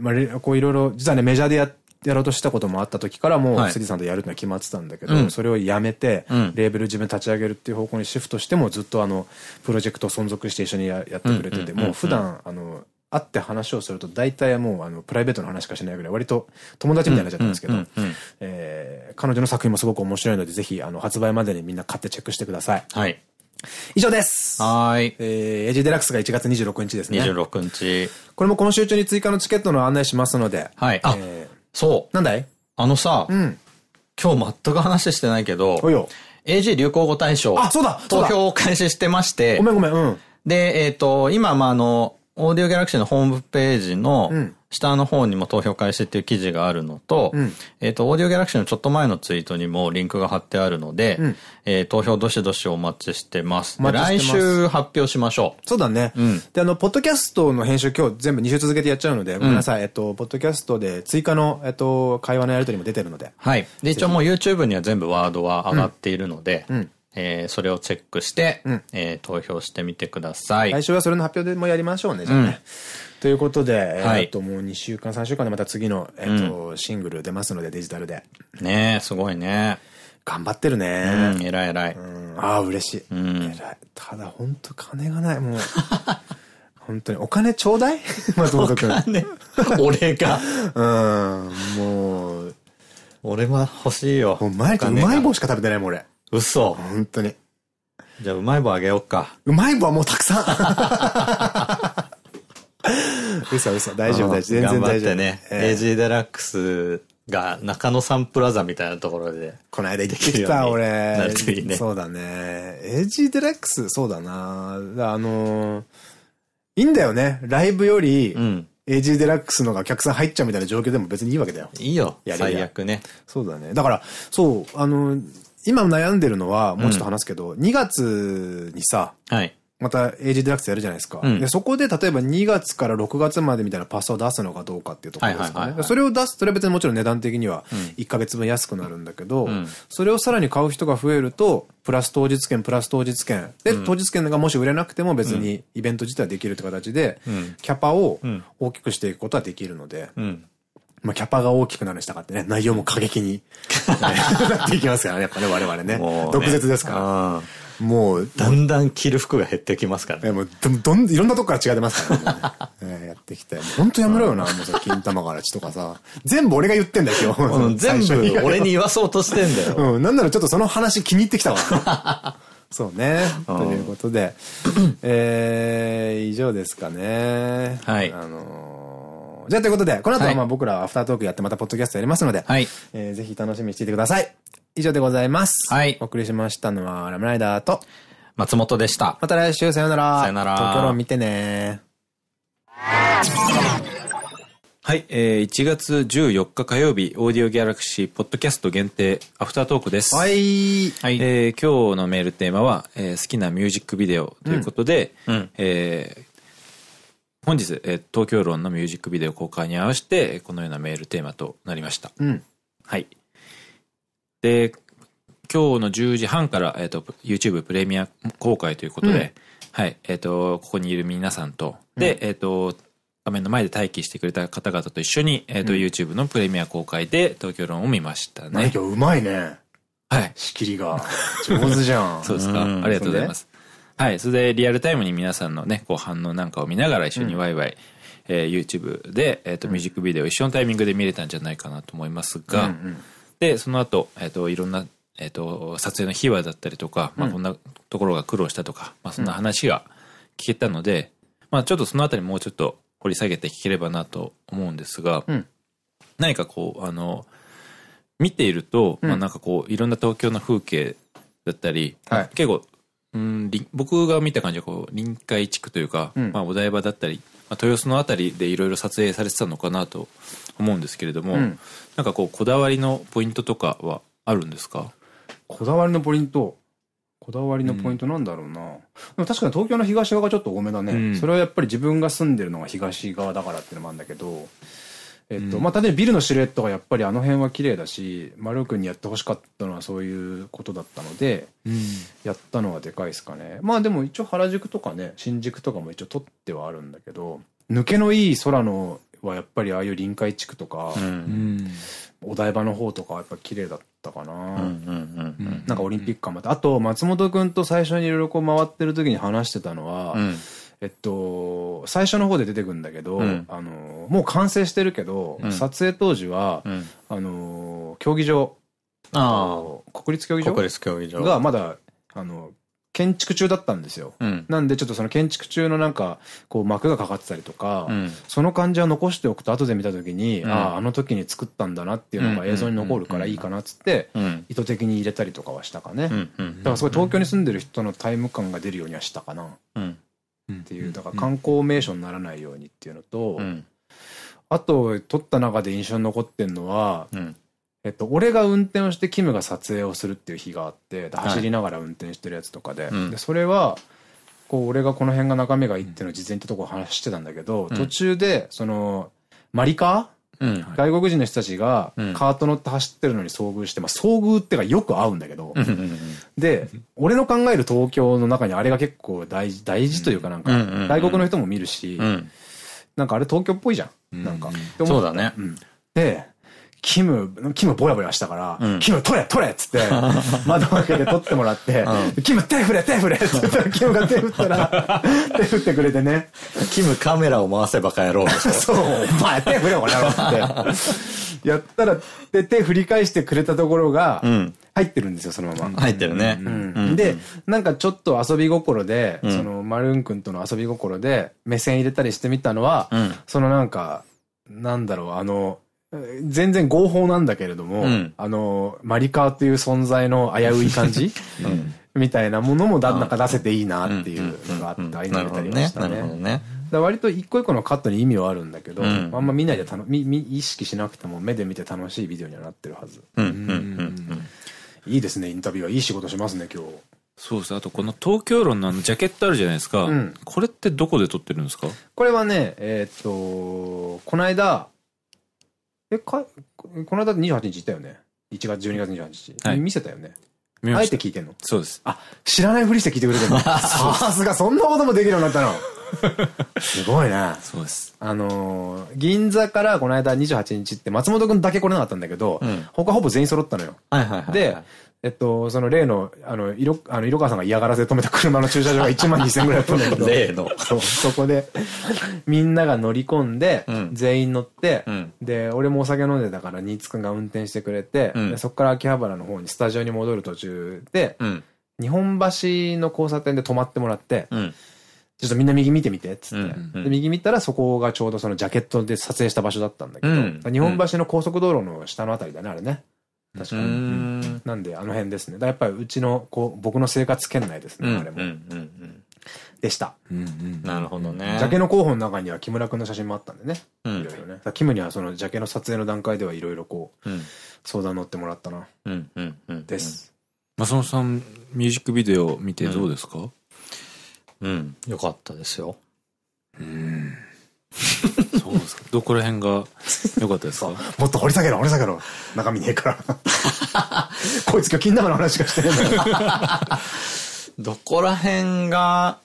ー、まあ、こういろいろ、実はね、メジャーでやって、やろうとしたこともあった時からもう杉さんとやるってのは決まってたんだけど、それをやめて、レーベル自分立ち上げるっていう方向にシフトしてもずっとあの、プロジェクト存続して一緒にやってくれてて、もう普段、あの、会って話をすると大体もうあのプライベートの話しかしないぐらい割と友達みたいになっちゃったんですけど、えー、彼女の作品もすごく面白いのでぜひあの発売までにみんな買ってチェックしてください。はい。以上です。はい。えー、エジデラックスが1月26日ですね。26日。これも今週中に追加のチケットの案内しますので。はい。えー、そう。なんだいあのさ、うん、今日全く話してないけど、AG 流行語大賞。あ、そうだ投票を開始してまして。ごめんごめん、うん。で、えっ、ー、と、今、まあ、あの、オーディオギャラクシーのホームページの、うん、下の方にも投票開始っていう記事があるのと、うん、えっと、オーディオギャラクシーのちょっと前のツイートにもリンクが貼ってあるので、うん、え投票どしどしお待ちしてます。ます来週発表しましょう。そうだね。うん、で、あの、ポッドキャストの編集今日全部2週続けてやっちゃうので、ごめんなさい。えっと、ポッドキャストで追加の、えっと、会話のやりとりも出てるので。はい。で、一応もう YouTube には全部ワードは上がっているので、えー、それをチェックして、うん、えー、投票してみてください。来週はそれの発表でもやりましょうね、じゃあね。うん、ということで、えっと、もう2週間、3週間でまた次の、えー、っと、うん、シングル出ますので、デジタルで。ねえ、すごいね。頑張ってるね。うん、偉い偉い。うん、ああ、嬉しい。うん、偉い。ただ、ほんと金がない、もう。本当に、お金ちょうだい 松本くん。お金俺が。うん、もう。俺は欲しいよ。もう毎日うまい棒しか食べてないもん、俺。嘘。本当に。じゃあ、うまい棒あげようか。うまい棒はもうたくさん 嘘嘘、大丈夫大丈夫。全然大丈夫。ってー、AG デラックスが中野サンプラザみたいなところで。この間行ってきた、俺。いいね。そうだね。AG デラックス、そうだな。あのいいんだよね。ライブより、AG デラックスのがお客さん入っちゃうみたいな状況でも別にいいわけだよ。いいよ。最悪ね。そうだね。だから、そう、あの今悩んでるのは、もうちょっと話すけど、うん、2月にさ、はい。また AG デラックスやるじゃないですか。うん、でそこで例えば2月から6月までみたいなパスを出すのかどうかっていうところですかね。それを出す、それは別にもちろん値段的には1ヶ月分安くなるんだけど、うん、それをさらに買う人が増えると、プラス当日券、プラス当日券。で、うん、当日券がもし売れなくても別にイベント自体できるって形で、キャパを大きくしていくことはできるので。まあ、キャパが大きくなるにしたかってね、内容も過激に なっていきますからね、やっぱね、我々ね。ね毒舌ですから。もう。だんだん着る服が減ってきますからね。もうど、どん、いろんなとこから血が出ますからね。やってきて。本当やめろよな、もうさ、金玉がらちとかさ。全部俺が言ってんだよ、今日。全部俺に言わそうとしてんだよ。うん、なんならちょっとその話気に入ってきたわ。そうね。ということで、えー、以上ですかね。はい。あのじゃあということで、この後はまあ僕らはアフタートークやってまたポッドキャストやりますので、はい、えぜひ楽しみにしていてください。以上でございます。はい。お送りしましたのはラムライダーと松本でした。また来週さよなら。さよなら。ところ見てね。はい、えー、1月14日火曜日、オーディオギャラクシー、ポッドキャスト限定、アフタートークです。はい。はい、えー、今日のメールテーマは、えー、好きなミュージックビデオということで、うんえ本日、えー、東京論のミュージックビデオ公開に合わせて、このようなメールテーマとなりました。うん。はい。で、今日の10時半から、えっ、ー、と、YouTube プレミア公開ということで、うん、はい、えっ、ー、と、ここにいる皆さんと、で、うん、えっ、と、画面の前で待機してくれた方々と一緒に、えっ、と、うん、YouTube のプレミア公開で東京論を見ましたね。今日うまいね。はい。仕切りが。上手じゃん。そうですか。ありがとうございます。はい。それでリアルタイムに皆さんのね、こう反応なんかを見ながら一緒にワイワイ、うん、えー、YouTube で、えっ、ー、と、ミュージックビデオ一緒のタイミングで見れたんじゃないかなと思いますが、うんうん、で、その後、えっ、ー、と、いろんな、えっ、と、撮影の秘話だったりとか、まあ、こんなところが苦労したとか、まあ、そんな話が聞けたので、まあ、ちょっとそのあたりもうちょっと掘り下げて聞ければなと思うんですが、うん、何かこう、あの、見ていると、うん、まあなんかこう、いろんな東京の風景だったり、はい、結構うん、僕が見た感じはこう、臨海地区というか、うん、まあお台場だったり、まあ、豊洲のあたりでいろいろ撮影されてたのかなと思うんですけれども、うん、なんかこう、こだわりのポイントとかはあるんですかこだわりのポイントこだわりのポイントなんだろうな。うん、でも確かに東京の東側がちょっと多めだね。うん、それはやっぱり自分が住んでるのが東側だからっていうのもあるんだけど、えっと、うん、まあ、例えばビルのシルエットがやっぱりあの辺は綺麗だし、丸くんにやってほしかったのはそういうことだったので、うん、やったのはでかいですかね。まあでも一応原宿とかね、新宿とかも一応撮ってはあるんだけど、抜けのいい空のはやっぱりああいう臨海地区とか、うん、お台場の方とかやっぱ綺麗だったかな。なんかオリンピックかまた。あと、松本くんと最初にいろいろこう回ってる時に話してたのは、えっと、最初の方で出てくるんだけど、うん、あの、もう完成してるけど、うん、撮影当時は、うん、あの、競技場、あ国立競技場国立競技場がまだ、あの、建築中だったんですよ。なんでちょっとその建築中のなんか、こう幕がかかってたりとか、その感じは残しておくと後で見た時に、ああ、あの時に作ったんだなっていうのが映像に残るからいいかなっつって、意図的に入れたりとかはしたかね。だからすごい東京に住んでる人のタイム感が出るようにはしたかな。うんっていう、だから観光名所にならないようにっていうのと、あと、撮った中で印象に残ってんのは、えっと、俺が運転をしてキムが撮影をするっていう日があって、走りながら運転してるやつとかで、でそれは、こう、俺がこの辺が中身がいいっていうのを事前ってとこ話してたんだけど、途中で、その、マリカー外国人の人たちがカート乗って走ってるのに遭遇して、まあ、遭遇ってかよく合うんだけど、で、俺の考える東京の中にあれが結構大事、大事というかなんか、外国の人も見るし、なんかあれ東京っぽいじゃん。なんか。そうだね。で、キム、キムぼやぼやしたから、キム取れ取れっつって、窓開けて取ってもらって、キム手振れ手振れっつったら、キムが手振ったら、手振ってくれてね。キムカメラを回せばか野郎そう、お前手振れこの野って。やったら、で、手振り返してくれたところが、入ってるんですよ、そのまま。入ってるね。で、なんかちょっと遊び心で、その、マルーン君との遊び心で、目線入れたりしてみたのは、そのなんか、なんだろう、あの、全然合法なんだけれども、うん、あの、マリカーという存在の危うい感じ、うん、みたいなものもだんだか出せていいなっていうのがあって、あいなれたりましたね。ねね割と一個一個のカットに意味はあるんだけど、うん、あんま見ないでたのみみ、意識しなくても目で見て楽しいビデオにはなってるはず。いいですね、インタビューは。いい仕事しますね、今日。そうですあとこの東京論のジャケットあるじゃないですか。これってどこで撮ってるんですかこれはね、えー、っと、この間、え、か、この間28日行ったよね。1月、12月28日。はい、見せたよね。あえて聞いてんのそうです。あ、知らないふりして聞いてくれてんの さすが、そんなこともできるようになったの。すごいな。そうです。あのー、銀座からこの間28日って松本くんだけ来れなかったんだけど、うん、他ほぼ全員揃ったのよ。はいはいはい、はい、で、えっと、その例の、あの、色、あの、色川さんが嫌がらせ止めた車の駐車場が1万2000ぐらいだったんだけど。例の。そう、そこで、みんなが乗り込んで、うん、全員乗って、うん、で、俺もお酒飲んでたから、新津くんが運転してくれて、うん、そこから秋葉原の方にスタジオに戻る途中で、日本橋の交差点で止まってもらって、ちょっとみんな右見てみて、つって。右見たらそこがちょうどそのジャケットで撮影した場所だったんだけど、日本橋の高速道路の下のあたりだね、あれね。確かに。なんで、あの辺ですね。だやっぱりうちの、こう、僕の生活圏内ですね、あれも。でした。なるほどね。ジャケの候補の中には木村君の写真もあったんでね。いろいろね。キムにはそのジャケの撮影の段階ではいろいろこう、相談乗ってもらったな。です。松本さん、ミュージックビデオ見てどうですかうん、よかったですよ。うん。そうですか。どこら辺が良かったですか もっと掘り下げろ、掘り下げろ。中身ねえから。こいつ今日金玉の話してんだ どこら辺が、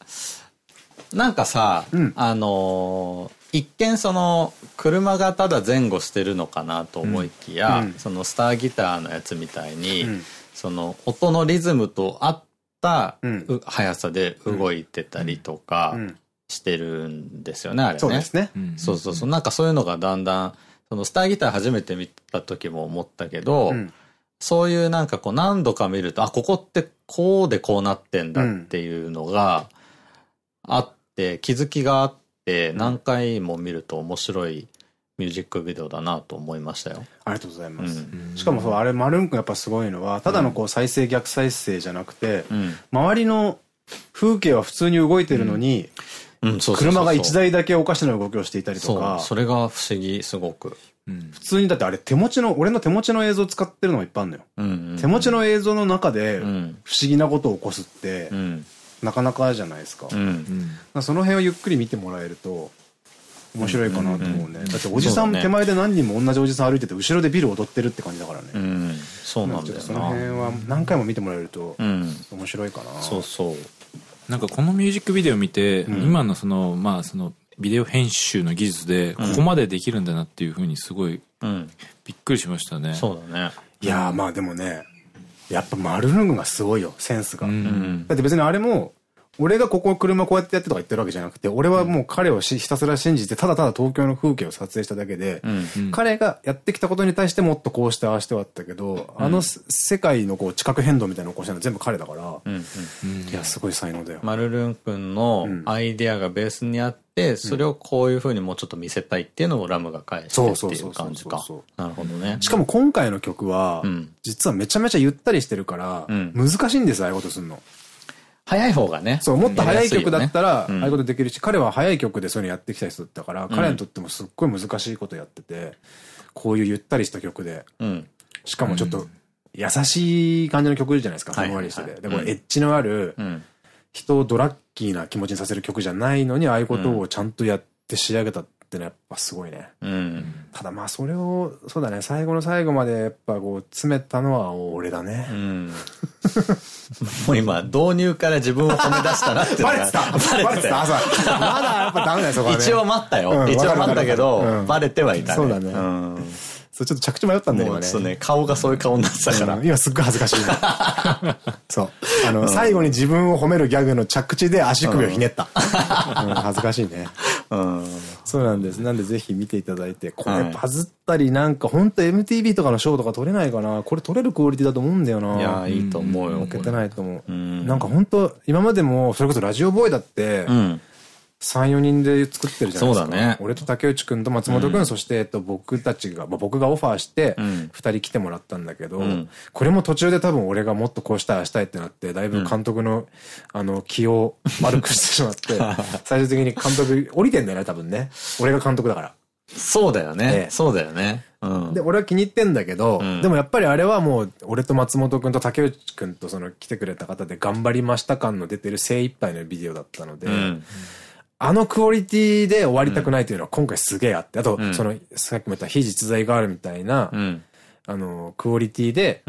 なんかさ、うん、あのー、一見その車がただ前後してるのかなと思いきや、うんそのスターギターのやつみたいに、その音のリズムと合った速さで動いてたりとか、してるんですよね、あれね。そうですね。そうそうそう。なんかそういうのがだんだん、そのスターギター初めて見た時も思ったけど、うん、そういうなんかこう何度か見ると、あ、ここってこうでこうなってんだっていうのがあって、気づきがあって、何回も見ると面白いミュージックビデオだなと思いましたよ。ありがとうございます。うん、しかもそう、あれ、マルーン君やっぱすごいのは、ただのこう再生逆再生じゃなくて、うん、周りの風景は普通に動いてるのに、車が1台だけおかしな動きをしていたりとか。それが不思議、すごく。普通にだってあれ手持ちの、俺の手持ちの映像使ってるのがいっぱいあるのよ。手持ちの映像の中で不思議なことを起こすって、なかなかじゃないですか。うんその辺をゆっくり見てもらえると、面白いかなと思うね。だっておじさん手前で何人も同じおじさん歩いてて、後ろでビル踊ってるって感じだからね。うん、そうなんだよな。その辺は何回も見てもらえると、面白いかな。そうそう。なんかこのミュージックビデオ見て、うん、今のその、まあその、ビデオ編集の技術で、ここまでできるんだなっていうふうにすごい、びっくりしましたね。うん、そうだね。いやまあでもね、やっぱ丸ルンがすごいよ、センスが。だって別にあれも、俺がここ車こうやってやってとか言ってるわけじゃなくて、俺はもう彼をひたすら信じて、ただただ東京の風景を撮影しただけで、うんうん、彼がやってきたことに対してもっとこうしてああしてはあったけど、うん、あの世界のこう、地殻変動みたいなのを起こしたの全部彼だから、いや、すごい才能だよ。マルルン君のアイディアがベースにあって、それをこういうふうにもうちょっと見せたいっていうのをラムが返してっていう感じか。なるほどね。しかも今回の曲は、実はめちゃめちゃゆったりしてるから、難しいんですああいうことするの。早い方がね。そう、もっと早い曲だったら、ああいうことできるし、彼は早い曲でそういうのやってきた人だったから、彼にとってもすっごい難しいことやってて、こういうゆったりした曲で、しかもちょっと優しい感じの曲じゃないですか、ふんわりしてて。でも、エッジのある、人をドラッキーな気持ちにさせる曲じゃないのに、ああいうことをちゃんとやって仕上げたってのはやっぱすごいね。うん、ただまあそれを、そうだね、最後の最後までやっぱこう詰めたのは俺だね。うん、もう今、導入から自分を褒め出したなってのがバレてたバレてたまだやっぱダメだよ、そこは、ね、一応待ったよ。うん、一応待ったけど、バレてはいた、ね、そうだね。そう、ちょっと着地迷ったんだよね。そうね、顔がそういう顔になってたから。今すっごい恥ずかしい。そう。あの、最後に自分を褒めるギャグの着地で足首をひねった。恥ずかしいね。うん。そうなんです。なんでぜひ見ていただいて、これバズったり、なんか本当 MTV とかのショーとか撮れないかな。これ撮れるクオリティだと思うんだよな。いや、いいと思うよ。負けてないと思う。なんか本当今までも、それこそラジオボーイだって、うん三四人で作ってるじゃないですか。そうだね。俺と竹内くんと松本くん、そして、えっと、僕たちが、まあ、僕がオファーして、二人来てもらったんだけど、これも途中で多分俺がもっとこうしたい、したいってなって、だいぶ監督の、あの、気を悪くしてしまって、最終的に監督降りてんだよね、多分ね。俺が監督だから。そうだよね。そうだよね。で、俺は気に入ってんだけど、でもやっぱりあれはもう、俺と松本くんと竹内くんとその来てくれた方で頑張りました感の出てる精一杯のビデオだったので、あのクオリティで終わりたくないというのは今回すげえあって、あと、その、さっきも言った非実在があるみたいな、あの、クオリティで、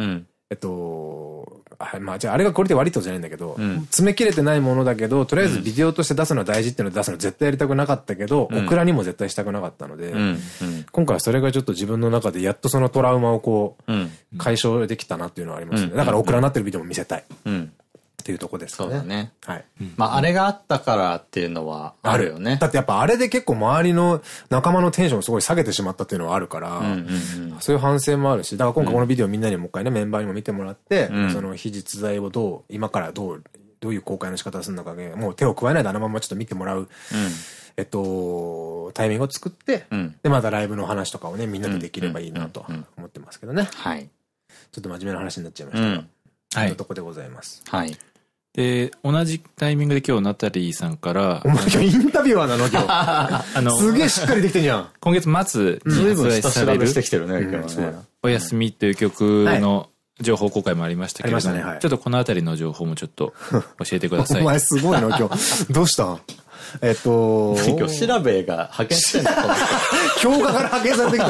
えっと、まあ、じゃああれがクオリティ悪いとじゃないんだけど、詰め切れてないものだけど、とりあえずビデオとして出すのは大事っていうのを出すの絶対やりたくなかったけど、オクラにも絶対したくなかったので、うん、今回はそれがちょっと自分の中でやっとそのトラウマをこう、解消できたなっていうのはありますね。だからオクラになってるビデオも見せたい。っていうとこですね。そうだね。はい。まあ、あれがあったからっていうのはあるよね。だってやっぱあれで結構周りの仲間のテンションすごい下げてしまったっていうのはあるから、そういう反省もあるし、だから今回このビデオみんなにもう一回ね、メンバーにも見てもらって、うん、その非実在をどう、今からどう、どういう公開の仕方をするのか、ね、もう手を加えないであのままちょっと見てもらう。うんえっと、タイミングを作って、うん、で、またライブの話とかをね、みんなでできればいいなと思ってますけどね。はい。ちょっと真面目な話になっちゃいましたが、うん、はい。のとこでございます。はい。で、同じタイミングで今日ナタリーさんから。お前今日インタビュアーなの今日。あの、すげえしっかりできてんじゃん。今月末に発売される。してきてるね、今日ね。おやすみという曲の情報公開もありましたけどちょっとこのあたりの情報もちょっと教えてください。お前すごいな、今日。どうしたえっと。今日、調べが派遣してんから派遣されてき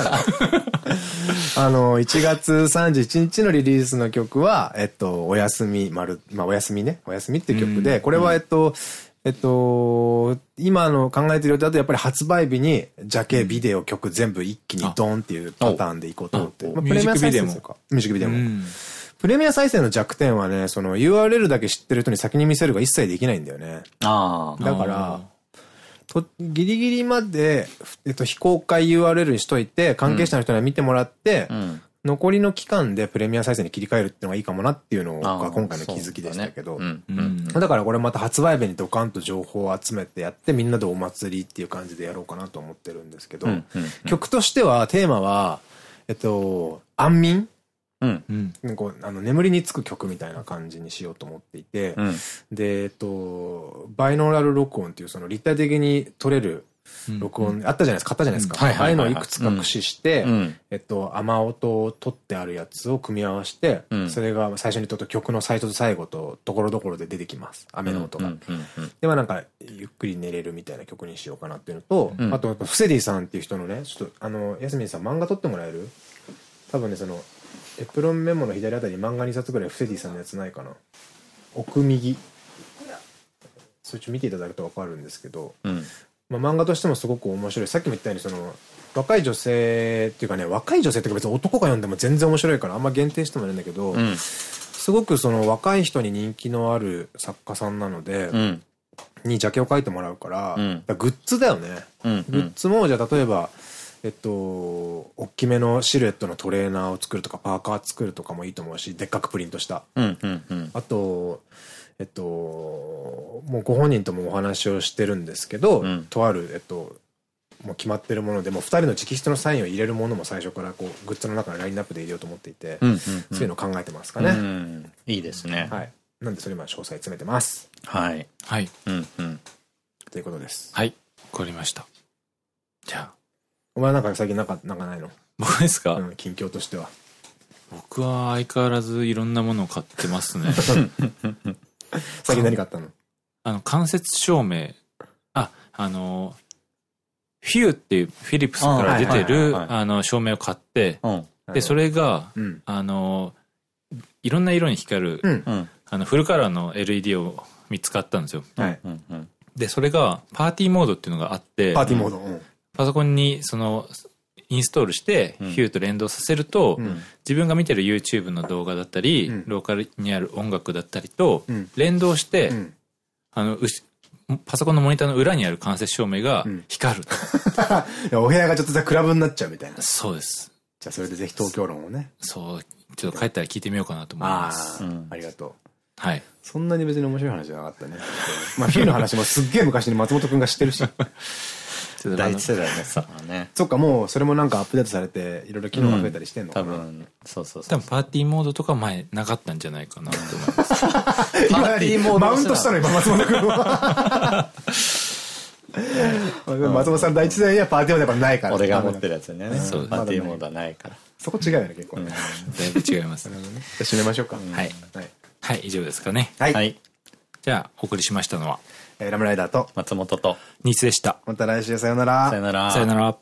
たあの、1月31日のリリースの曲は、えっと、おやすみ、まる、まあ、おやすみね。おやすみっていう曲で、これは、えっと、えっと、今の考えてる予定だとやっぱり発売日にジャケ、ビデオ、曲全部一気にドンっていうパターンでいこうと思って。ミュージックビデオも。ミュージックビデオも。プレミア再生の弱点はね、その URL だけ知ってる人に先に見せるが一切できないんだよね。ああ。だから、と、ギリギリまで、えっと、非公開 URL にしといて、関係者の人には見てもらって、うん、残りの期間でプレミアサイズに切り替えるっていうのがいいかもなっていうのが今回の気づきでしたけど。だからこれまた発売日にドカンと情報を集めてやって、みんなでお祭りっていう感じでやろうかなと思ってるんですけど、曲としては、テーマは、えっと、安眠眠りにつく曲みたいな感じにしようと思っていて、うん、で、えっと、バイノーラル録音っていうその立体的に取れる録音、あったじゃないですか、買ったじゃないですか。ああいうのをいくつか駆使して、えっと、雨音を取ってあるやつを組み合わせて、それが最初に撮った曲の最初と最後と、ところどころで出てきます。雨の音が。で、まあなんか、ゆっくり寝れるみたいな曲にしようかなっていうのと、あと、フセディさんっていう人のね、ちょっと、あの、ヤスミンさん漫画撮ってもらえる多分ね、その、エプロンメモの左あたりに漫画2冊ぐらいフセティさんのやつないかな奥右そっち見ていただくと分かるんですけど、うん、まあ、漫画としてもすごく面白いさっきも言ったようにその若い女性っていうかね若い女性っていうか別に男が読んでも全然面白いからあんま限定してもいんだけど、うん、すごくその若い人に人気のある作家さんなので、うん、にジャケを描いてもらうから,、からグッズだよね、うんうん、グッズもじゃあ例えばえっと、大きめのシルエットのトレーナーを作るとか、パーカー作るとかもいいと思うし、でっかくプリントした。あと、えっと、もうご本人ともお話をしてるんですけど、うん、とある、えっと、もう決まってるもので、もう2人の直筆のサインを入れるものも最初からこうグッズの中のラインナップで入れようと思っていて、そういうのを考えてますかね。うん、いいですね。はい。なんでそれ今詳細詰めてます。はい。はい。うんうん。ということです。はい。わかりました。じゃあ。お前なんか最近なんか、なんかないの僕ですかうん、近況としては。僕は相変わらずいろんなものを買ってますね。最近何買ったのあの、間接照明。あ、あの、フィューっていうフィリップスから出てる、あの、照明を買って、で、それが、あの、いろんな色に光る、あの、フルカラーの LED を見つかったんですよ。で、それが、パーティーモードっていうのがあって、パーティーモード。パソコンにそのインストールして、ヒューと連動させると、うん、自分が見てる YouTube の動画だったり、うん、ローカルにある音楽だったりと、連動して、うん、あの、パソコンのモニターの裏にある間接照明が光る。お部屋がちょっとクラブになっちゃうみたいな。そうです。じゃあそれでぜひ東京論をね。そう。ちょっと帰ったら聞いてみようかなと思います。あありがとう。はい。そんなに別に面白い話じゃなかったね。まあ、ヒューの話もすっげえ昔に松本君が知ってるし。第一世代ねそっかもうそれもなんかアップデートされていろいろ機能が増えたりしてんのかな、多分そうそうそう多分パーティーモードとか前なかったんじゃないかなと思いますパーティーモードマウントしたの今松本君は 松本さん第一世代にはパーティーモードやっぱないから俺が持ってるやつね、うそうパーティーモードはないからそこ違うよね結構ね、だいぶ違いますじゃあ締めましょうかはいはい以上ですかねはいじゃあお送りしましたのはえー、ラムライダーと松本とニースでした。また来週さよなら。さよなら。さよなら。